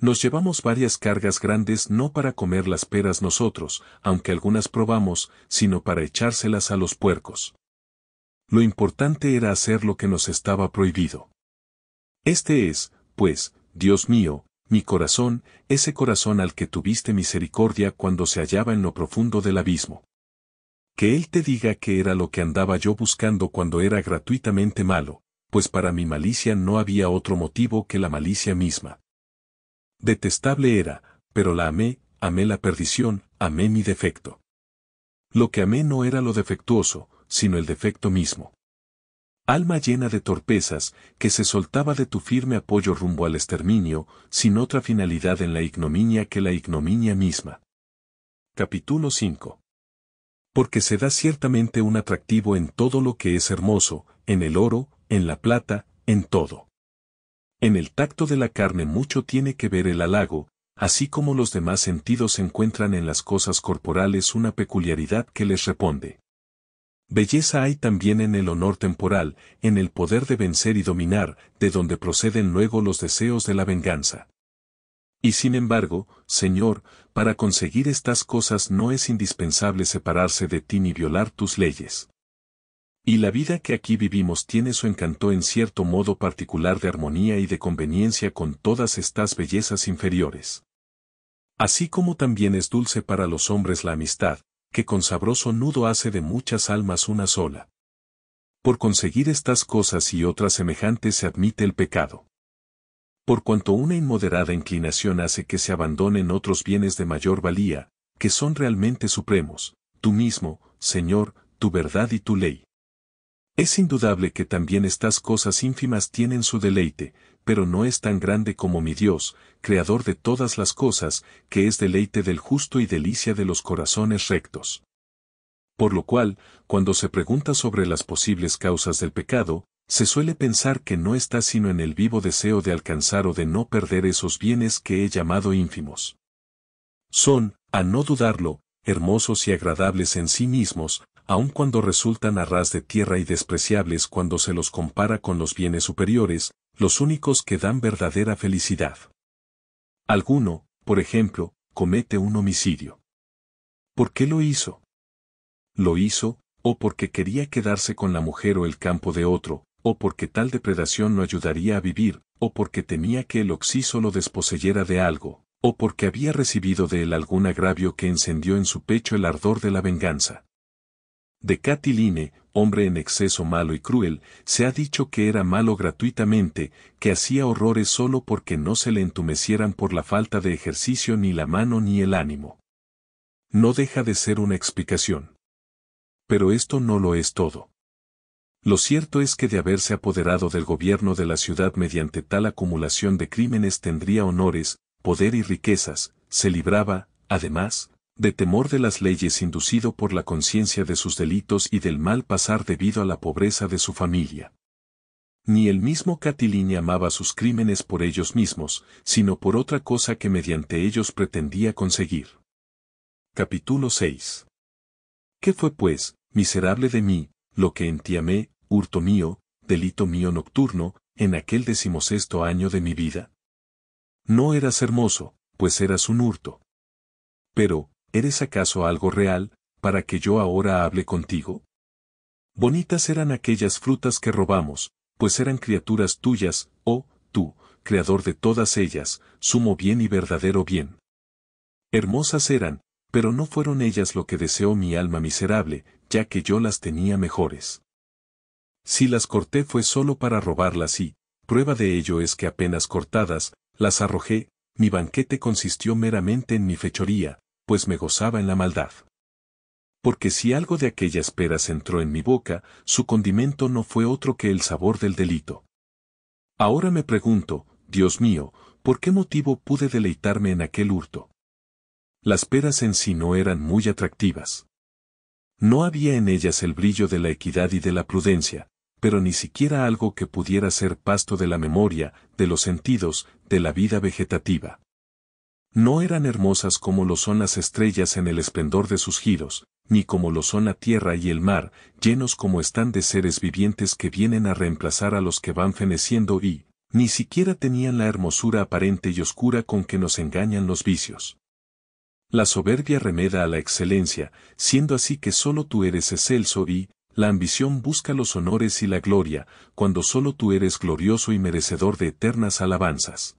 Nos llevamos varias cargas grandes no para comer las peras nosotros, aunque algunas probamos, sino para echárselas a los puercos. Lo importante era hacer lo que nos estaba prohibido. Este es, pues, Dios mío, mi corazón, ese corazón al que tuviste misericordia cuando se hallaba en lo profundo del abismo. Que Él te diga que era lo que andaba yo buscando cuando era gratuitamente malo, pues para mi malicia no había otro motivo que la malicia misma. Detestable era, pero la amé, amé la perdición, amé mi defecto. Lo que amé no era lo defectuoso, sino el defecto mismo alma llena de torpezas, que se soltaba de tu firme apoyo rumbo al exterminio, sin otra finalidad en la ignominia que la ignominia misma. Capítulo 5. Porque se da ciertamente un atractivo en todo lo que es hermoso, en el oro, en la plata, en todo. En el tacto de la carne mucho tiene que ver el halago, así como los demás sentidos encuentran en las cosas corporales una peculiaridad que les responde. Belleza hay también en el honor temporal, en el poder de vencer y dominar, de donde proceden luego los deseos de la venganza. Y sin embargo, Señor, para conseguir estas cosas no es indispensable separarse de ti ni violar tus leyes. Y la vida que aquí vivimos tiene su encanto en cierto modo particular de armonía y de conveniencia con todas estas bellezas inferiores. Así como también es dulce para los hombres la amistad, que con sabroso nudo hace de muchas almas una sola. Por conseguir estas cosas y otras semejantes se admite el pecado. Por cuanto una inmoderada inclinación hace que se abandonen otros bienes de mayor valía, que son realmente supremos, tú mismo, Señor, tu verdad y tu ley. Es indudable que también estas cosas ínfimas tienen su deleite, pero no es tan grande como mi Dios, creador de todas las cosas, que es deleite del justo y delicia de los corazones rectos. Por lo cual, cuando se pregunta sobre las posibles causas del pecado, se suele pensar que no está sino en el vivo deseo de alcanzar o de no perder esos bienes que he llamado ínfimos. Son, a no dudarlo, hermosos y agradables en sí mismos, aun cuando resultan a ras de tierra y despreciables cuando se los compara con los bienes superiores, los únicos que dan verdadera felicidad. Alguno, por ejemplo, comete un homicidio. ¿Por qué lo hizo? Lo hizo, o porque quería quedarse con la mujer o el campo de otro, o porque tal depredación no ayudaría a vivir, o porque temía que el oxiso lo desposeyera de algo, o porque había recibido de él algún agravio que encendió en su pecho el ardor de la venganza. De Catiline, hombre en exceso malo y cruel, se ha dicho que era malo gratuitamente, que hacía horrores solo porque no se le entumecieran por la falta de ejercicio ni la mano ni el ánimo. No deja de ser una explicación. Pero esto no lo es todo. Lo cierto es que de haberse apoderado del gobierno de la ciudad mediante tal acumulación de crímenes tendría honores, poder y riquezas, se libraba, además, de temor de las leyes inducido por la conciencia de sus delitos y del mal pasar debido a la pobreza de su familia. Ni el mismo Catilina amaba sus crímenes por ellos mismos, sino por otra cosa que mediante ellos pretendía conseguir. Capítulo 6. ¿Qué fue pues, miserable de mí, lo que en ti hurto mío, delito mío nocturno, en aquel decimosexto año de mi vida? No eras hermoso, pues eras un hurto. Pero, ¿eres acaso algo real, para que yo ahora hable contigo? Bonitas eran aquellas frutas que robamos, pues eran criaturas tuyas, oh, tú, creador de todas ellas, sumo bien y verdadero bien. Hermosas eran, pero no fueron ellas lo que deseó mi alma miserable, ya que yo las tenía mejores. Si las corté fue solo para robarlas y, prueba de ello es que apenas cortadas, las arrojé, mi banquete consistió meramente en mi fechoría, pues me gozaba en la maldad. Porque si algo de aquellas peras entró en mi boca, su condimento no fue otro que el sabor del delito. Ahora me pregunto, Dios mío, ¿por qué motivo pude deleitarme en aquel hurto? Las peras en sí no eran muy atractivas. No había en ellas el brillo de la equidad y de la prudencia, pero ni siquiera algo que pudiera ser pasto de la memoria, de los sentidos, de la vida vegetativa. No eran hermosas como lo son las estrellas en el esplendor de sus giros, ni como lo son la tierra y el mar, llenos como están de seres vivientes que vienen a reemplazar a los que van feneciendo y, ni siquiera tenían la hermosura aparente y oscura con que nos engañan los vicios. La soberbia remeda a la excelencia, siendo así que solo tú eres excelso y, la ambición busca los honores y la gloria, cuando solo tú eres glorioso y merecedor de eternas alabanzas.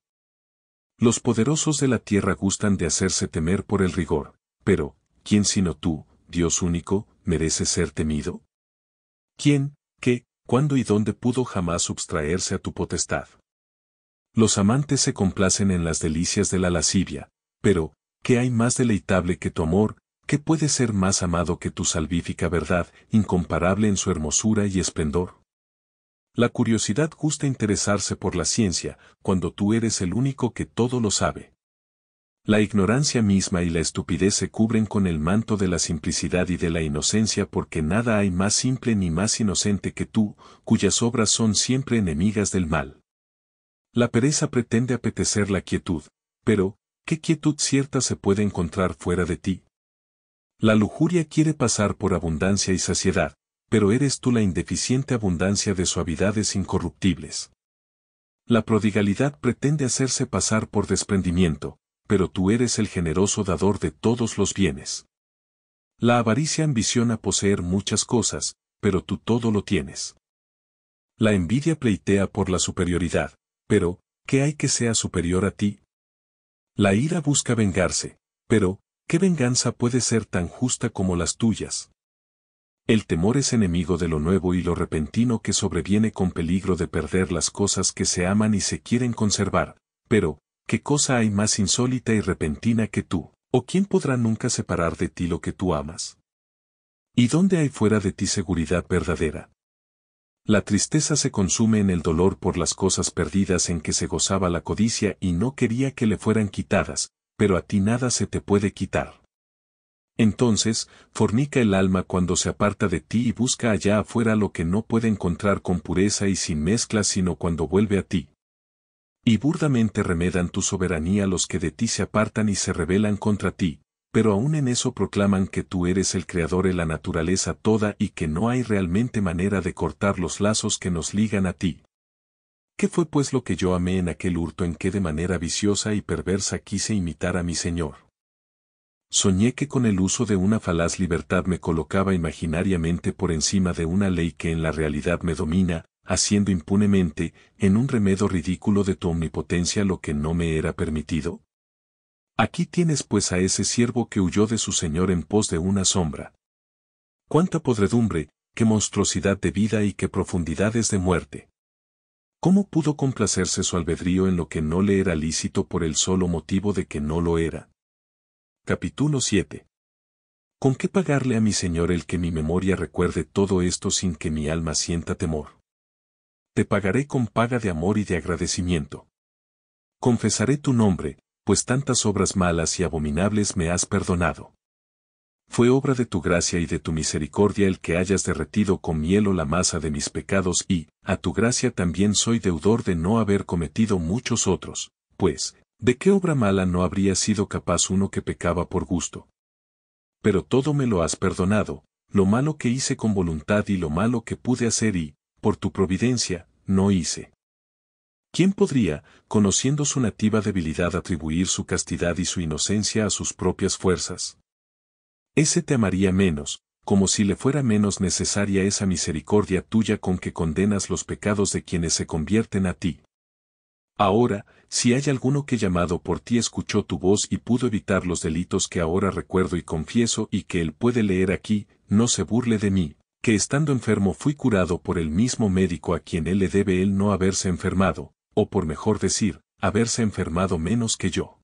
Los poderosos de la tierra gustan de hacerse temer por el rigor, pero, ¿quién sino tú, Dios único, merece ser temido? ¿Quién, qué, cuándo y dónde pudo jamás subtraerse a tu potestad? Los amantes se complacen en las delicias de la lascivia, pero, ¿qué hay más deleitable que tu amor, qué puede ser más amado que tu salvífica verdad, incomparable en su hermosura y esplendor? La curiosidad gusta interesarse por la ciencia, cuando tú eres el único que todo lo sabe. La ignorancia misma y la estupidez se cubren con el manto de la simplicidad y de la inocencia porque nada hay más simple ni más inocente que tú, cuyas obras son siempre enemigas del mal. La pereza pretende apetecer la quietud, pero, ¿qué quietud cierta se puede encontrar fuera de ti? La lujuria quiere pasar por abundancia y saciedad, pero eres tú la indeficiente abundancia de suavidades incorruptibles. La prodigalidad pretende hacerse pasar por desprendimiento, pero tú eres el generoso dador de todos los bienes. La avaricia ambiciona poseer muchas cosas, pero tú todo lo tienes. La envidia pleitea por la superioridad, pero, ¿qué hay que sea superior a ti? La ira busca vengarse, pero, ¿qué venganza puede ser tan justa como las tuyas? El temor es enemigo de lo nuevo y lo repentino que sobreviene con peligro de perder las cosas que se aman y se quieren conservar, pero, ¿qué cosa hay más insólita y repentina que tú? ¿O quién podrá nunca separar de ti lo que tú amas? ¿Y dónde hay fuera de ti seguridad verdadera? La tristeza se consume en el dolor por las cosas perdidas en que se gozaba la codicia y no quería que le fueran quitadas, pero a ti nada se te puede quitar. Entonces, fornica el alma cuando se aparta de ti y busca allá afuera lo que no puede encontrar con pureza y sin mezcla sino cuando vuelve a ti. Y burdamente remedan tu soberanía los que de ti se apartan y se rebelan contra ti, pero aún en eso proclaman que tú eres el creador de la naturaleza toda y que no hay realmente manera de cortar los lazos que nos ligan a ti. ¿Qué fue pues lo que yo amé en aquel hurto en que de manera viciosa y perversa quise imitar a mi Señor? Soñé que con el uso de una falaz libertad me colocaba imaginariamente por encima de una ley que en la realidad me domina, haciendo impunemente, en un remedo ridículo de tu omnipotencia lo que no me era permitido. Aquí tienes pues a ese siervo que huyó de su señor en pos de una sombra. Cuánta podredumbre, qué monstruosidad de vida y qué profundidades de muerte. ¿Cómo pudo complacerse su albedrío en lo que no le era lícito por el solo motivo de que no lo era? Capítulo 7. ¿Con qué pagarle a mi Señor el que mi memoria recuerde todo esto sin que mi alma sienta temor? Te pagaré con paga de amor y de agradecimiento. Confesaré tu nombre, pues tantas obras malas y abominables me has perdonado. Fue obra de tu gracia y de tu misericordia el que hayas derretido con hielo la masa de mis pecados y, a tu gracia también soy deudor de no haber cometido muchos otros, pues, ¿De qué obra mala no habría sido capaz uno que pecaba por gusto? Pero todo me lo has perdonado, lo malo que hice con voluntad y lo malo que pude hacer y, por tu providencia, no hice. ¿Quién podría, conociendo su nativa debilidad, atribuir su castidad y su inocencia a sus propias fuerzas? Ese te amaría menos, como si le fuera menos necesaria esa misericordia tuya con que condenas los pecados de quienes se convierten a ti. Ahora, si hay alguno que llamado por ti escuchó tu voz y pudo evitar los delitos que ahora recuerdo y confieso y que él puede leer aquí, no se burle de mí, que estando enfermo fui curado por el mismo médico a quien él le debe él no haberse enfermado, o por mejor decir, haberse enfermado menos que yo.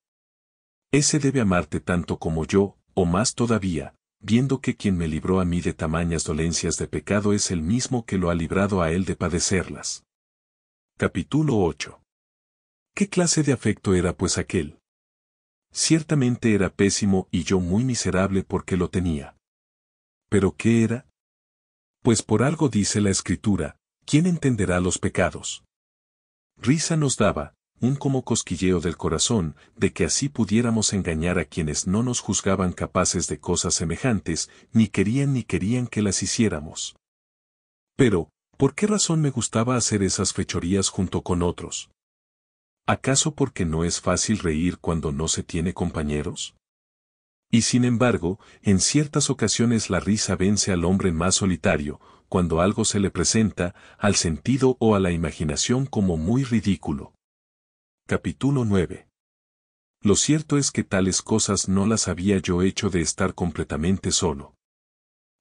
Ese debe amarte tanto como yo, o más todavía, viendo que quien me libró a mí de tamañas dolencias de pecado es el mismo que lo ha librado a él de padecerlas. Capítulo 8 ¿Qué clase de afecto era pues aquel? Ciertamente era pésimo y yo muy miserable porque lo tenía. ¿Pero qué era? Pues por algo dice la escritura, ¿quién entenderá los pecados? Risa nos daba, un como cosquilleo del corazón, de que así pudiéramos engañar a quienes no nos juzgaban capaces de cosas semejantes, ni querían ni querían que las hiciéramos. Pero, ¿por qué razón me gustaba hacer esas fechorías junto con otros? ¿Acaso porque no es fácil reír cuando no se tiene compañeros? Y sin embargo, en ciertas ocasiones la risa vence al hombre más solitario, cuando algo se le presenta, al sentido o a la imaginación como muy ridículo. Capítulo 9. Lo cierto es que tales cosas no las había yo hecho de estar completamente solo.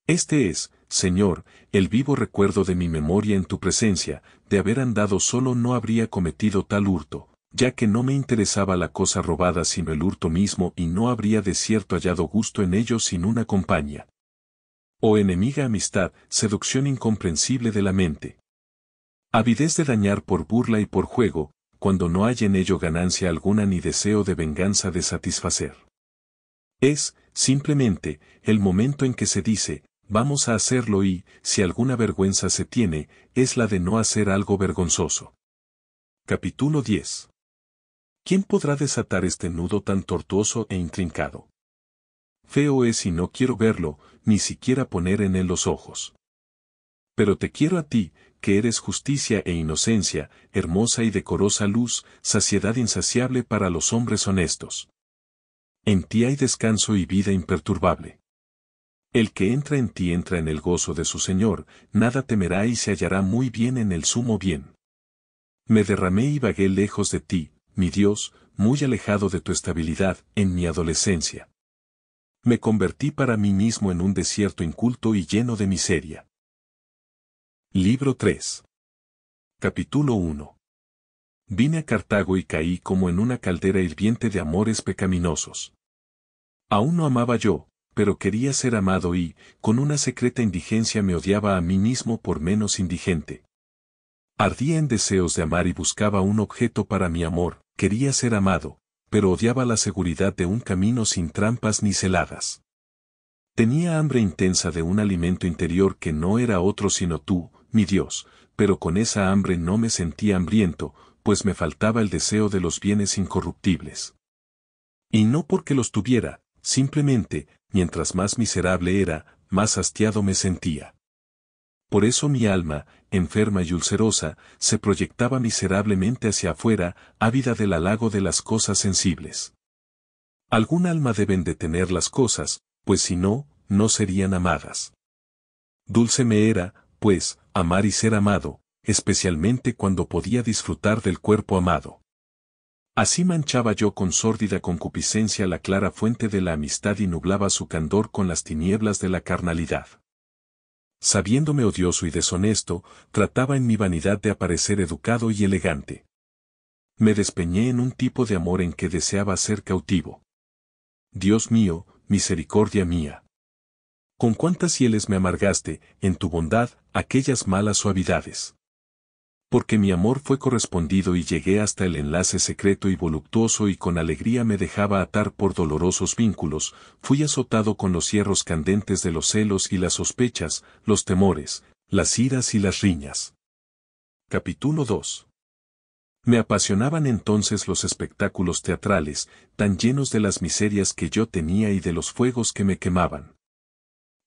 Este es, Señor, el vivo recuerdo de mi memoria en tu presencia, de haber andado solo no habría cometido tal hurto, ya que no me interesaba la cosa robada sino el hurto mismo y no habría de cierto hallado gusto en ello sin una compañía. O oh enemiga amistad, seducción incomprensible de la mente. Avidez de dañar por burla y por juego, cuando no hay en ello ganancia alguna ni deseo de venganza de satisfacer. Es, simplemente, el momento en que se dice, vamos a hacerlo y, si alguna vergüenza se tiene, es la de no hacer algo vergonzoso. Capítulo 10 ¿Quién podrá desatar este nudo tan tortuoso e intrincado? Feo es y no quiero verlo, ni siquiera poner en él los ojos. Pero te quiero a ti, que eres justicia e inocencia, hermosa y decorosa luz, saciedad insaciable para los hombres honestos. En ti hay descanso y vida imperturbable. El que entra en ti entra en el gozo de su Señor, nada temerá y se hallará muy bien en el sumo bien. Me derramé y vagué lejos de ti, mi Dios, muy alejado de tu estabilidad, en mi adolescencia. Me convertí para mí mismo en un desierto inculto y lleno de miseria. Libro 3. Capítulo 1. Vine a Cartago y caí como en una caldera hirviente de amores pecaminosos. Aún no amaba yo, pero quería ser amado y, con una secreta indigencia me odiaba a mí mismo por menos indigente. Ardía en deseos de amar y buscaba un objeto para mi amor, Quería ser amado, pero odiaba la seguridad de un camino sin trampas ni celadas. Tenía hambre intensa de un alimento interior que no era otro sino tú, mi Dios, pero con esa hambre no me sentía hambriento, pues me faltaba el deseo de los bienes incorruptibles. Y no porque los tuviera, simplemente, mientras más miserable era, más hastiado me sentía. Por eso mi alma, enferma y ulcerosa, se proyectaba miserablemente hacia afuera, ávida del halago de las cosas sensibles. Algún alma deben de tener las cosas, pues si no, no serían amadas. Dulce me era, pues, amar y ser amado, especialmente cuando podía disfrutar del cuerpo amado. Así manchaba yo con sórdida concupiscencia la clara fuente de la amistad y nublaba su candor con las tinieblas de la carnalidad sabiéndome odioso y deshonesto, trataba en mi vanidad de aparecer educado y elegante. Me despeñé en un tipo de amor en que deseaba ser cautivo. Dios mío, misericordia mía. Con cuántas hieles me amargaste, en tu bondad, aquellas malas suavidades porque mi amor fue correspondido y llegué hasta el enlace secreto y voluptuoso y con alegría me dejaba atar por dolorosos vínculos, fui azotado con los hierros candentes de los celos y las sospechas, los temores, las iras y las riñas. Capítulo 2 me apasionaban entonces los espectáculos teatrales, tan llenos de las miserias que yo tenía y de los fuegos que me quemaban.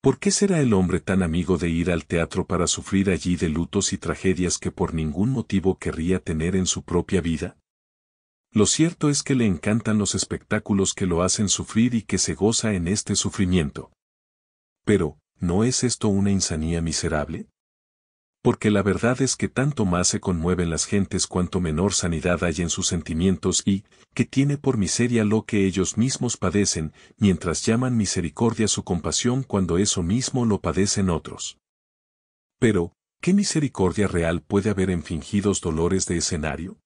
¿Por qué será el hombre tan amigo de ir al teatro para sufrir allí de lutos y tragedias que por ningún motivo querría tener en su propia vida? Lo cierto es que le encantan los espectáculos que lo hacen sufrir y que se goza en este sufrimiento. Pero, ¿no es esto una insanía miserable? porque la verdad es que tanto más se conmueven las gentes cuanto menor sanidad hay en sus sentimientos y, que tiene por miseria lo que ellos mismos padecen, mientras llaman misericordia su compasión cuando eso mismo lo padecen otros. Pero, ¿qué misericordia real puede haber en fingidos dolores de escenario?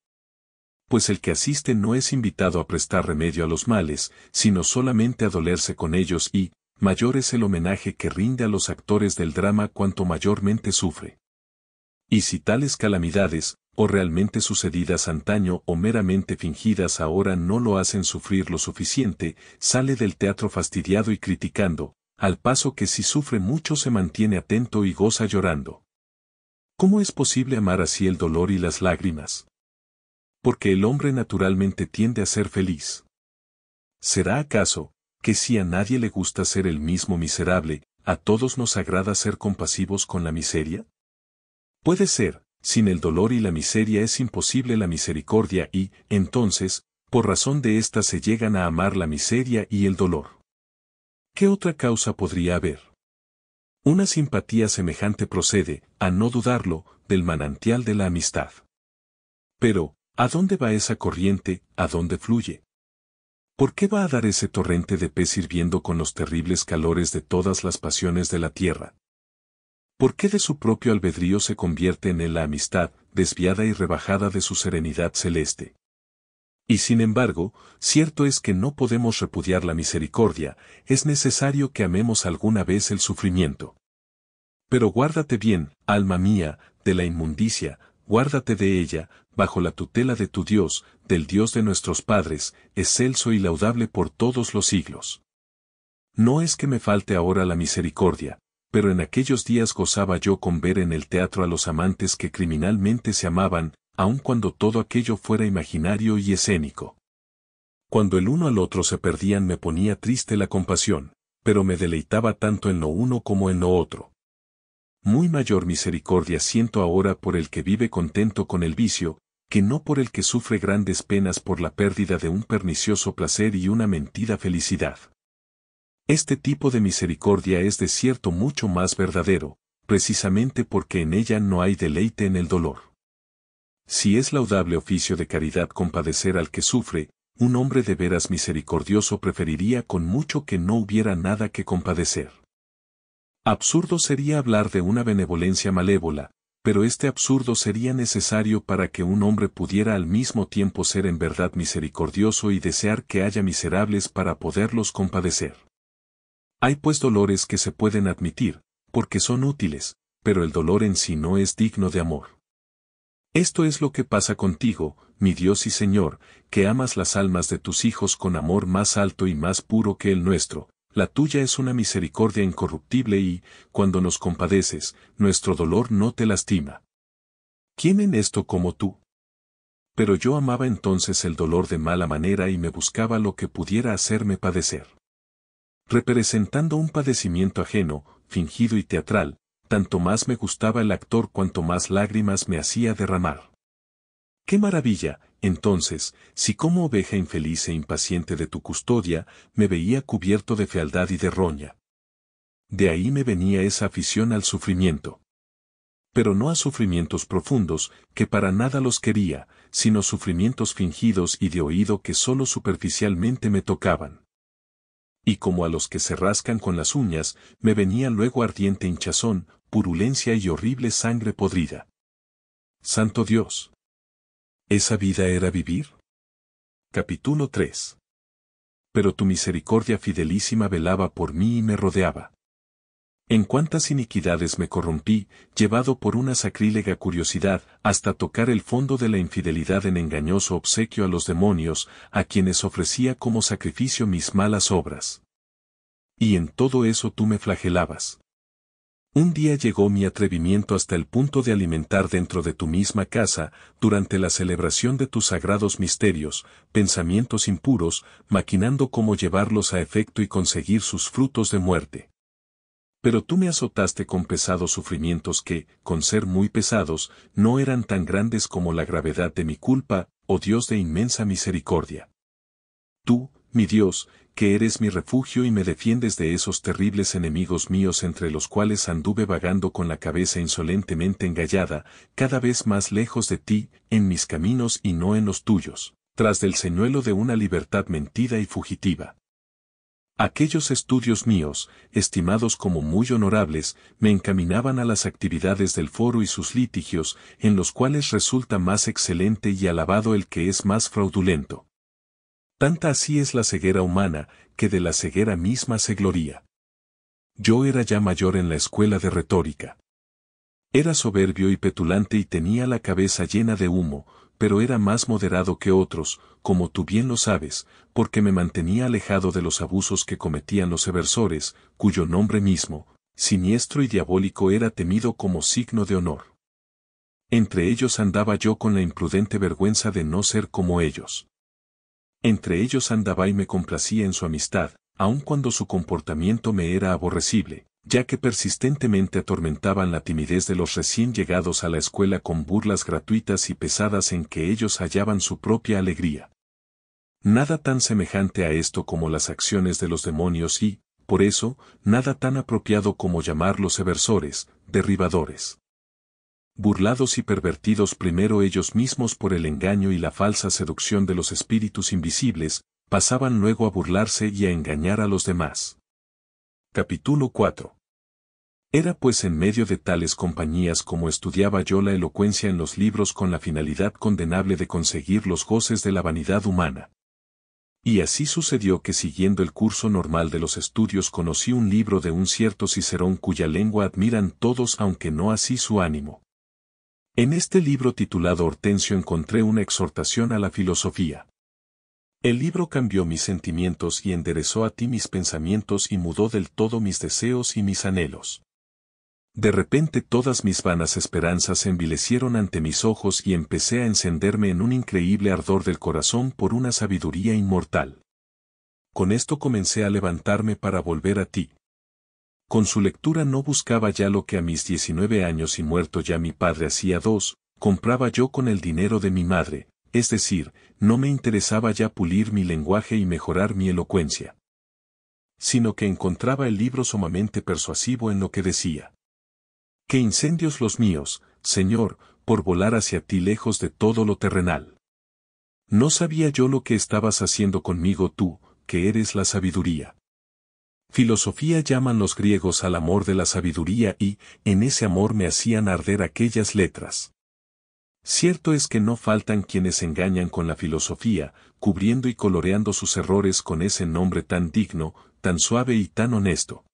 Pues el que asiste no es invitado a prestar remedio a los males, sino solamente a dolerse con ellos y, mayor es el homenaje que rinde a los actores del drama cuanto mayormente sufre. Y si tales calamidades, o realmente sucedidas antaño o meramente fingidas ahora no lo hacen sufrir lo suficiente, sale del teatro fastidiado y criticando, al paso que si sufre mucho se mantiene atento y goza llorando. ¿Cómo es posible amar así el dolor y las lágrimas? Porque el hombre naturalmente tiende a ser feliz. ¿Será acaso, que si a nadie le gusta ser el mismo miserable, a todos nos agrada ser compasivos con la miseria? Puede ser, sin el dolor y la miseria es imposible la misericordia y, entonces, por razón de ésta se llegan a amar la miseria y el dolor. ¿Qué otra causa podría haber? Una simpatía semejante procede, a no dudarlo, del manantial de la amistad. Pero, ¿a dónde va esa corriente, a dónde fluye? ¿Por qué va a dar ese torrente de pez hirviendo con los terribles calores de todas las pasiones de la tierra, ¿Por qué de su propio albedrío se convierte en la amistad, desviada y rebajada de su serenidad celeste? Y sin embargo, cierto es que no podemos repudiar la misericordia, es necesario que amemos alguna vez el sufrimiento. Pero guárdate bien, alma mía, de la inmundicia, guárdate de ella, bajo la tutela de tu Dios, del Dios de nuestros padres, excelso y laudable por todos los siglos. No es que me falte ahora la misericordia, pero en aquellos días gozaba yo con ver en el teatro a los amantes que criminalmente se amaban, aun cuando todo aquello fuera imaginario y escénico. Cuando el uno al otro se perdían me ponía triste la compasión, pero me deleitaba tanto en lo uno como en lo otro. Muy mayor misericordia siento ahora por el que vive contento con el vicio, que no por el que sufre grandes penas por la pérdida de un pernicioso placer y una mentida felicidad. Este tipo de misericordia es de cierto mucho más verdadero, precisamente porque en ella no hay deleite en el dolor. Si es laudable oficio de caridad compadecer al que sufre, un hombre de veras misericordioso preferiría con mucho que no hubiera nada que compadecer. Absurdo sería hablar de una benevolencia malévola, pero este absurdo sería necesario para que un hombre pudiera al mismo tiempo ser en verdad misericordioso y desear que haya miserables para poderlos compadecer. Hay pues dolores que se pueden admitir, porque son útiles, pero el dolor en sí no es digno de amor. Esto es lo que pasa contigo, mi Dios y Señor, que amas las almas de tus hijos con amor más alto y más puro que el nuestro, la tuya es una misericordia incorruptible y, cuando nos compadeces, nuestro dolor no te lastima. ¿Quién en esto como tú? Pero yo amaba entonces el dolor de mala manera y me buscaba lo que pudiera hacerme padecer representando un padecimiento ajeno, fingido y teatral, tanto más me gustaba el actor cuanto más lágrimas me hacía derramar. Qué maravilla, entonces, si como oveja infeliz e impaciente de tu custodia, me veía cubierto de fealdad y de roña. De ahí me venía esa afición al sufrimiento. Pero no a sufrimientos profundos, que para nada los quería, sino sufrimientos fingidos y de oído que solo superficialmente me tocaban y como a los que se rascan con las uñas, me venía luego ardiente hinchazón, purulencia y horrible sangre podrida. Santo Dios. ¿Esa vida era vivir? Capítulo 3. Pero tu misericordia fidelísima velaba por mí y me rodeaba. En cuántas iniquidades me corrompí, llevado por una sacrílega curiosidad, hasta tocar el fondo de la infidelidad en engañoso obsequio a los demonios, a quienes ofrecía como sacrificio mis malas obras. Y en todo eso tú me flagelabas. Un día llegó mi atrevimiento hasta el punto de alimentar dentro de tu misma casa, durante la celebración de tus sagrados misterios, pensamientos impuros, maquinando cómo llevarlos a efecto y conseguir sus frutos de muerte pero tú me azotaste con pesados sufrimientos que, con ser muy pesados, no eran tan grandes como la gravedad de mi culpa, oh Dios de inmensa misericordia. Tú, mi Dios, que eres mi refugio y me defiendes de esos terribles enemigos míos entre los cuales anduve vagando con la cabeza insolentemente engallada, cada vez más lejos de ti, en mis caminos y no en los tuyos, tras del señuelo de una libertad mentida y fugitiva. Aquellos estudios míos, estimados como muy honorables, me encaminaban a las actividades del foro y sus litigios, en los cuales resulta más excelente y alabado el que es más fraudulento. Tanta así es la ceguera humana, que de la ceguera misma se gloría. Yo era ya mayor en la escuela de retórica. Era soberbio y petulante y tenía la cabeza llena de humo, pero era más moderado que otros, como tú bien lo sabes, porque me mantenía alejado de los abusos que cometían los eversores, cuyo nombre mismo, siniestro y diabólico era temido como signo de honor. Entre ellos andaba yo con la imprudente vergüenza de no ser como ellos. Entre ellos andaba y me complacía en su amistad, aun cuando su comportamiento me era aborrecible, ya que persistentemente atormentaban la timidez de los recién llegados a la escuela con burlas gratuitas y pesadas en que ellos hallaban su propia alegría. Nada tan semejante a esto como las acciones de los demonios y, por eso, nada tan apropiado como llamarlos eversores, derribadores. Burlados y pervertidos primero ellos mismos por el engaño y la falsa seducción de los espíritus invisibles, pasaban luego a burlarse y a engañar a los demás. Capítulo 4. Era pues en medio de tales compañías como estudiaba yo la elocuencia en los libros con la finalidad condenable de conseguir los goces de la vanidad humana. Y así sucedió que siguiendo el curso normal de los estudios conocí un libro de un cierto Cicerón cuya lengua admiran todos aunque no así su ánimo. En este libro titulado Hortensio encontré una exhortación a la filosofía. El libro cambió mis sentimientos y enderezó a ti mis pensamientos y mudó del todo mis deseos y mis anhelos. De repente todas mis vanas esperanzas se envilecieron ante mis ojos y empecé a encenderme en un increíble ardor del corazón por una sabiduría inmortal. Con esto comencé a levantarme para volver a ti. Con su lectura no buscaba ya lo que a mis diecinueve años y muerto ya mi padre hacía dos, compraba yo con el dinero de mi madre, es decir, no me interesaba ya pulir mi lenguaje y mejorar mi elocuencia, sino que encontraba el libro sumamente persuasivo en lo que decía. ¡Qué incendios los míos, Señor, por volar hacia ti lejos de todo lo terrenal! No sabía yo lo que estabas haciendo conmigo tú, que eres la sabiduría. Filosofía llaman los griegos al amor de la sabiduría y, en ese amor me hacían arder aquellas letras. Cierto es que no faltan quienes engañan con la filosofía, cubriendo y coloreando sus errores con ese nombre tan digno, tan suave y tan honesto.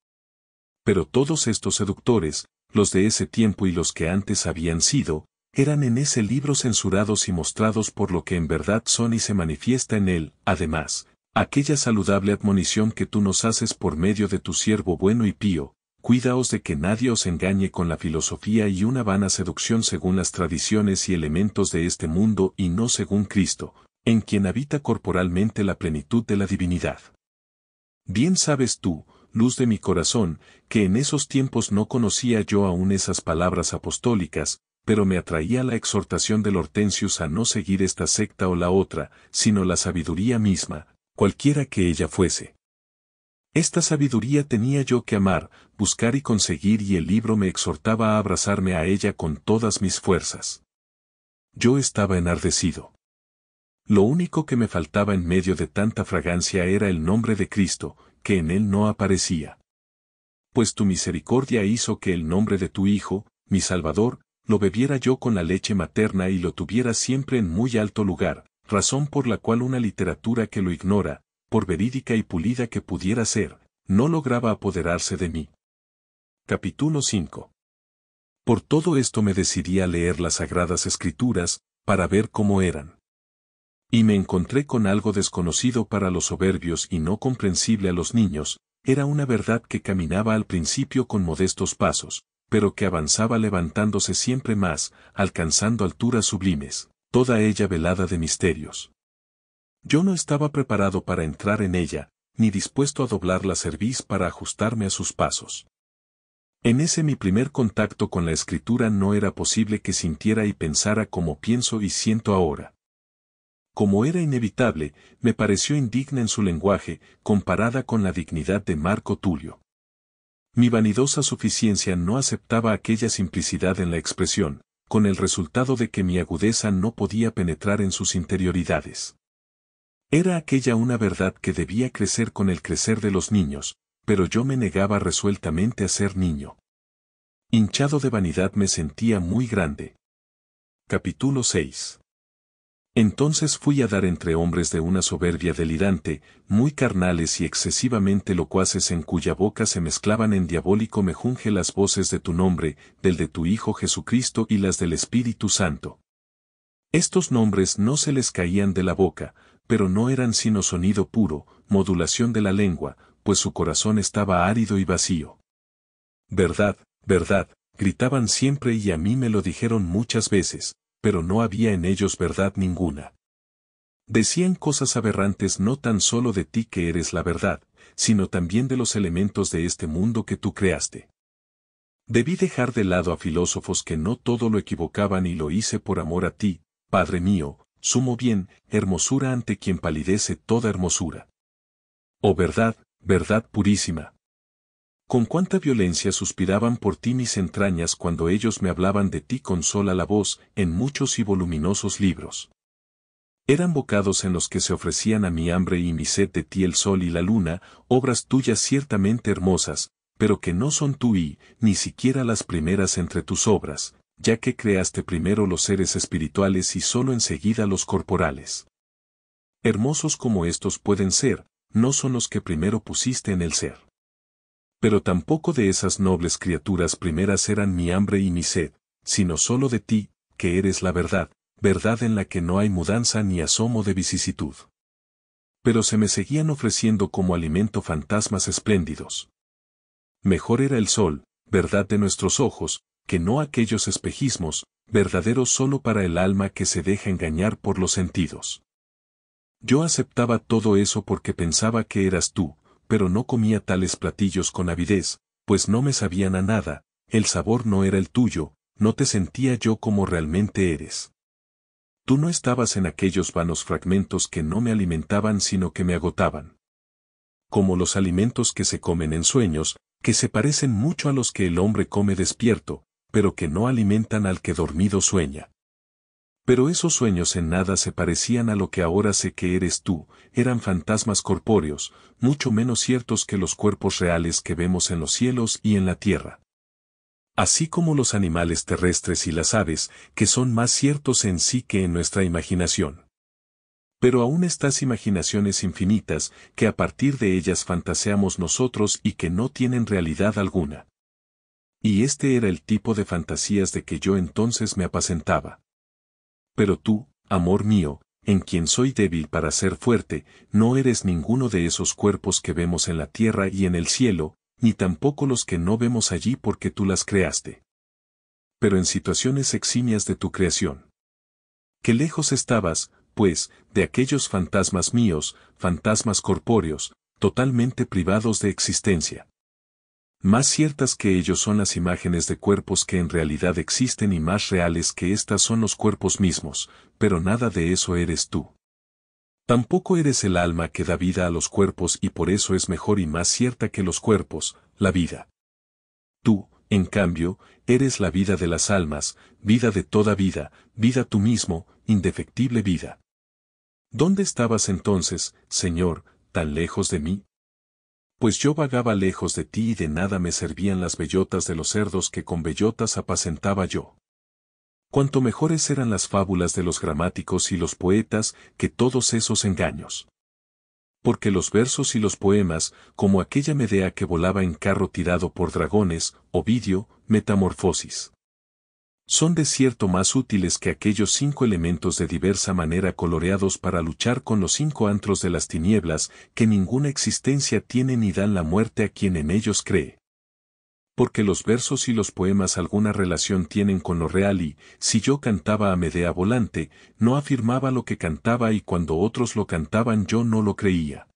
Pero todos estos seductores, los de ese tiempo y los que antes habían sido, eran en ese libro censurados y mostrados por lo que en verdad son y se manifiesta en él, además, aquella saludable admonición que tú nos haces por medio de tu siervo bueno y pío, Cuidaos de que nadie os engañe con la filosofía y una vana seducción según las tradiciones y elementos de este mundo y no según Cristo, en quien habita corporalmente la plenitud de la divinidad. Bien sabes tú, luz de mi corazón, que en esos tiempos no conocía yo aún esas palabras apostólicas, pero me atraía la exhortación del Hortensius a no seguir esta secta o la otra, sino la sabiduría misma, cualquiera que ella fuese. Esta sabiduría tenía yo que amar, buscar y conseguir y el libro me exhortaba a abrazarme a ella con todas mis fuerzas. Yo estaba enardecido. Lo único que me faltaba en medio de tanta fragancia era el nombre de Cristo, que en él no aparecía. Pues tu misericordia hizo que el nombre de tu Hijo, mi Salvador, lo bebiera yo con la leche materna y lo tuviera siempre en muy alto lugar, razón por la cual una literatura que lo ignora, por verídica y pulida que pudiera ser, no lograba apoderarse de mí. Capítulo 5. Por todo esto me decidí a leer las Sagradas Escrituras, para ver cómo eran. Y me encontré con algo desconocido para los soberbios y no comprensible a los niños, era una verdad que caminaba al principio con modestos pasos, pero que avanzaba levantándose siempre más, alcanzando alturas sublimes, toda ella velada de misterios. Yo no estaba preparado para entrar en ella, ni dispuesto a doblar la cerviz para ajustarme a sus pasos. En ese mi primer contacto con la escritura no era posible que sintiera y pensara como pienso y siento ahora. Como era inevitable, me pareció indigna en su lenguaje, comparada con la dignidad de Marco Tulio. Mi vanidosa suficiencia no aceptaba aquella simplicidad en la expresión, con el resultado de que mi agudeza no podía penetrar en sus interioridades. Era aquella una verdad que debía crecer con el crecer de los niños, pero yo me negaba resueltamente a ser niño. Hinchado de vanidad me sentía muy grande. Capítulo 6. Entonces fui a dar entre hombres de una soberbia delirante, muy carnales y excesivamente locuaces en cuya boca se mezclaban en diabólico mejunje las voces de tu nombre, del de tu Hijo Jesucristo y las del Espíritu Santo. Estos nombres no se les caían de la boca, pero no eran sino sonido puro, modulación de la lengua, pues su corazón estaba árido y vacío. Verdad, verdad, gritaban siempre y a mí me lo dijeron muchas veces, pero no había en ellos verdad ninguna. Decían cosas aberrantes no tan solo de ti que eres la verdad, sino también de los elementos de este mundo que tú creaste. Debí dejar de lado a filósofos que no todo lo equivocaban y lo hice por amor a ti, Padre mío, sumo bien, hermosura ante quien palidece toda hermosura. Oh verdad, verdad purísima. Con cuánta violencia suspiraban por ti mis entrañas cuando ellos me hablaban de ti con sola la voz, en muchos y voluminosos libros. Eran bocados en los que se ofrecían a mi hambre y mi sed de ti el sol y la luna, obras tuyas ciertamente hermosas, pero que no son tú y, ni siquiera las primeras entre tus obras, ya que creaste primero los seres espirituales y solo enseguida los corporales. Hermosos como estos pueden ser, no son los que primero pusiste en el ser. Pero tampoco de esas nobles criaturas primeras eran mi hambre y mi sed, sino solo de ti, que eres la verdad, verdad en la que no hay mudanza ni asomo de vicisitud. Pero se me seguían ofreciendo como alimento fantasmas espléndidos. Mejor era el sol, verdad de nuestros ojos, que no aquellos espejismos, verdaderos solo para el alma que se deja engañar por los sentidos. Yo aceptaba todo eso porque pensaba que eras tú, pero no comía tales platillos con avidez, pues no me sabían a nada, el sabor no era el tuyo, no te sentía yo como realmente eres. Tú no estabas en aquellos vanos fragmentos que no me alimentaban sino que me agotaban. Como los alimentos que se comen en sueños, que se parecen mucho a los que el hombre come despierto, pero que no alimentan al que dormido sueña. Pero esos sueños en nada se parecían a lo que ahora sé que eres tú, eran fantasmas corpóreos, mucho menos ciertos que los cuerpos reales que vemos en los cielos y en la tierra. Así como los animales terrestres y las aves, que son más ciertos en sí que en nuestra imaginación. Pero aún estas imaginaciones infinitas, que a partir de ellas fantaseamos nosotros y que no tienen realidad alguna. Y este era el tipo de fantasías de que yo entonces me apacentaba. Pero tú, amor mío, en quien soy débil para ser fuerte, no eres ninguno de esos cuerpos que vemos en la tierra y en el cielo, ni tampoco los que no vemos allí porque tú las creaste. Pero en situaciones eximias de tu creación. Qué lejos estabas, pues, de aquellos fantasmas míos, fantasmas corpóreos, totalmente privados de existencia más ciertas que ellos son las imágenes de cuerpos que en realidad existen y más reales que éstas son los cuerpos mismos, pero nada de eso eres tú. Tampoco eres el alma que da vida a los cuerpos y por eso es mejor y más cierta que los cuerpos, la vida. Tú, en cambio, eres la vida de las almas, vida de toda vida, vida tú mismo, indefectible vida. ¿Dónde estabas entonces, Señor, tan lejos de mí? pues yo vagaba lejos de ti y de nada me servían las bellotas de los cerdos que con bellotas apacentaba yo. Cuanto mejores eran las fábulas de los gramáticos y los poetas que todos esos engaños. Porque los versos y los poemas, como aquella Medea que volaba en carro tirado por dragones, Ovidio, Metamorfosis son de cierto más útiles que aquellos cinco elementos de diversa manera coloreados para luchar con los cinco antros de las tinieblas que ninguna existencia tienen y dan la muerte a quien en ellos cree. Porque los versos y los poemas alguna relación tienen con lo real y, si yo cantaba a Medea Volante, no afirmaba lo que cantaba y cuando otros lo cantaban yo no lo creía.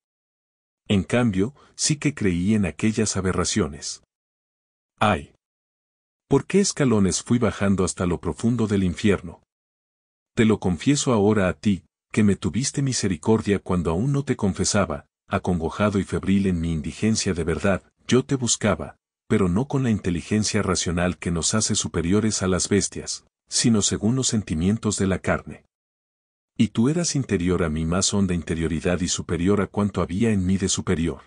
En cambio, sí que creí en aquellas aberraciones. Ay ¿Por qué escalones fui bajando hasta lo profundo del infierno? Te lo confieso ahora a ti, que me tuviste misericordia cuando aún no te confesaba, acongojado y febril en mi indigencia de verdad, yo te buscaba, pero no con la inteligencia racional que nos hace superiores a las bestias, sino según los sentimientos de la carne. Y tú eras interior a mi más honda interioridad y superior a cuanto había en mí de superior.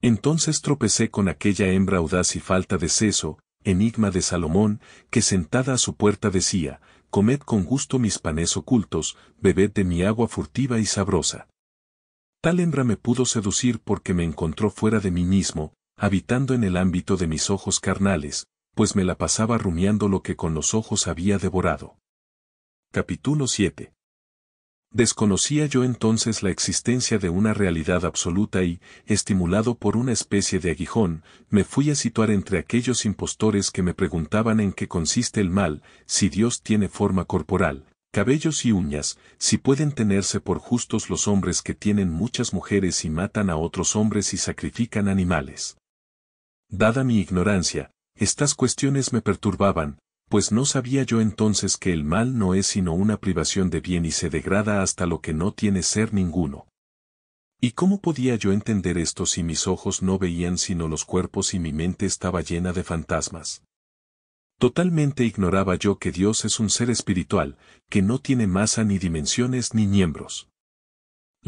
Entonces tropecé con aquella hembra audaz y falta de seso, enigma de Salomón, que sentada a su puerta decía, comed con gusto mis panes ocultos, bebed de mi agua furtiva y sabrosa. Tal hembra me pudo seducir porque me encontró fuera de mí mismo, habitando en el ámbito de mis ojos carnales, pues me la pasaba rumiando lo que con los ojos había devorado. Capítulo 7. Desconocía yo entonces la existencia de una realidad absoluta y, estimulado por una especie de aguijón, me fui a situar entre aquellos impostores que me preguntaban en qué consiste el mal, si Dios tiene forma corporal, cabellos y uñas, si pueden tenerse por justos los hombres que tienen muchas mujeres y matan a otros hombres y sacrifican animales. Dada mi ignorancia, estas cuestiones me perturbaban, pues no sabía yo entonces que el mal no es sino una privación de bien y se degrada hasta lo que no tiene ser ninguno. ¿Y cómo podía yo entender esto si mis ojos no veían sino los cuerpos y mi mente estaba llena de fantasmas? Totalmente ignoraba yo que Dios es un ser espiritual, que no tiene masa ni dimensiones ni miembros.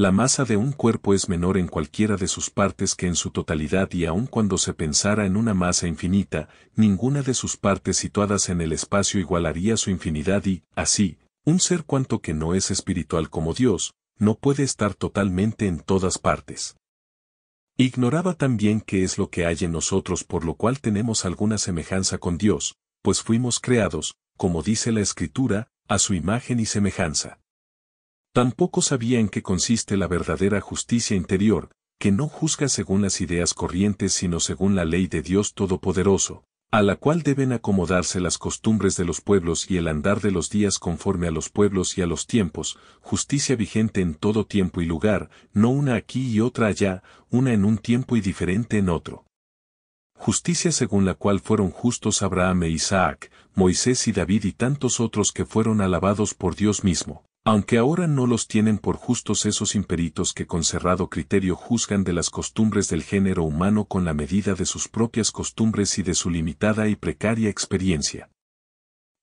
La masa de un cuerpo es menor en cualquiera de sus partes que en su totalidad y aun cuando se pensara en una masa infinita, ninguna de sus partes situadas en el espacio igualaría su infinidad y, así, un ser cuanto que no es espiritual como Dios, no puede estar totalmente en todas partes. Ignoraba también qué es lo que hay en nosotros por lo cual tenemos alguna semejanza con Dios, pues fuimos creados, como dice la Escritura, a su imagen y semejanza. Tampoco sabía en qué consiste la verdadera justicia interior, que no juzga según las ideas corrientes sino según la ley de Dios Todopoderoso, a la cual deben acomodarse las costumbres de los pueblos y el andar de los días conforme a los pueblos y a los tiempos, justicia vigente en todo tiempo y lugar, no una aquí y otra allá, una en un tiempo y diferente en otro. Justicia según la cual fueron justos Abraham e Isaac, Moisés y David y tantos otros que fueron alabados por Dios mismo. Aunque ahora no los tienen por justos esos imperitos que con cerrado criterio juzgan de las costumbres del género humano con la medida de sus propias costumbres y de su limitada y precaria experiencia.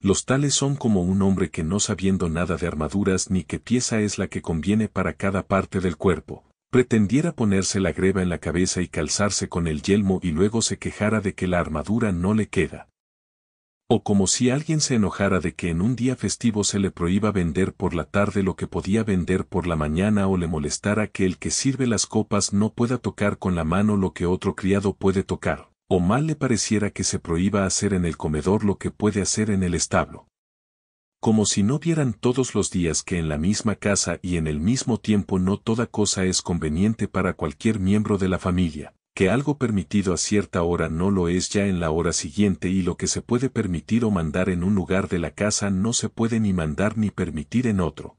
Los tales son como un hombre que no sabiendo nada de armaduras ni qué pieza es la que conviene para cada parte del cuerpo, pretendiera ponerse la greba en la cabeza y calzarse con el yelmo y luego se quejara de que la armadura no le queda. O como si alguien se enojara de que en un día festivo se le prohíba vender por la tarde lo que podía vender por la mañana o le molestara que el que sirve las copas no pueda tocar con la mano lo que otro criado puede tocar, o mal le pareciera que se prohíba hacer en el comedor lo que puede hacer en el establo. Como si no vieran todos los días que en la misma casa y en el mismo tiempo no toda cosa es conveniente para cualquier miembro de la familia, que algo permitido a cierta hora no lo es ya en la hora siguiente y lo que se puede permitir o mandar en un lugar de la casa no se puede ni mandar ni permitir en otro.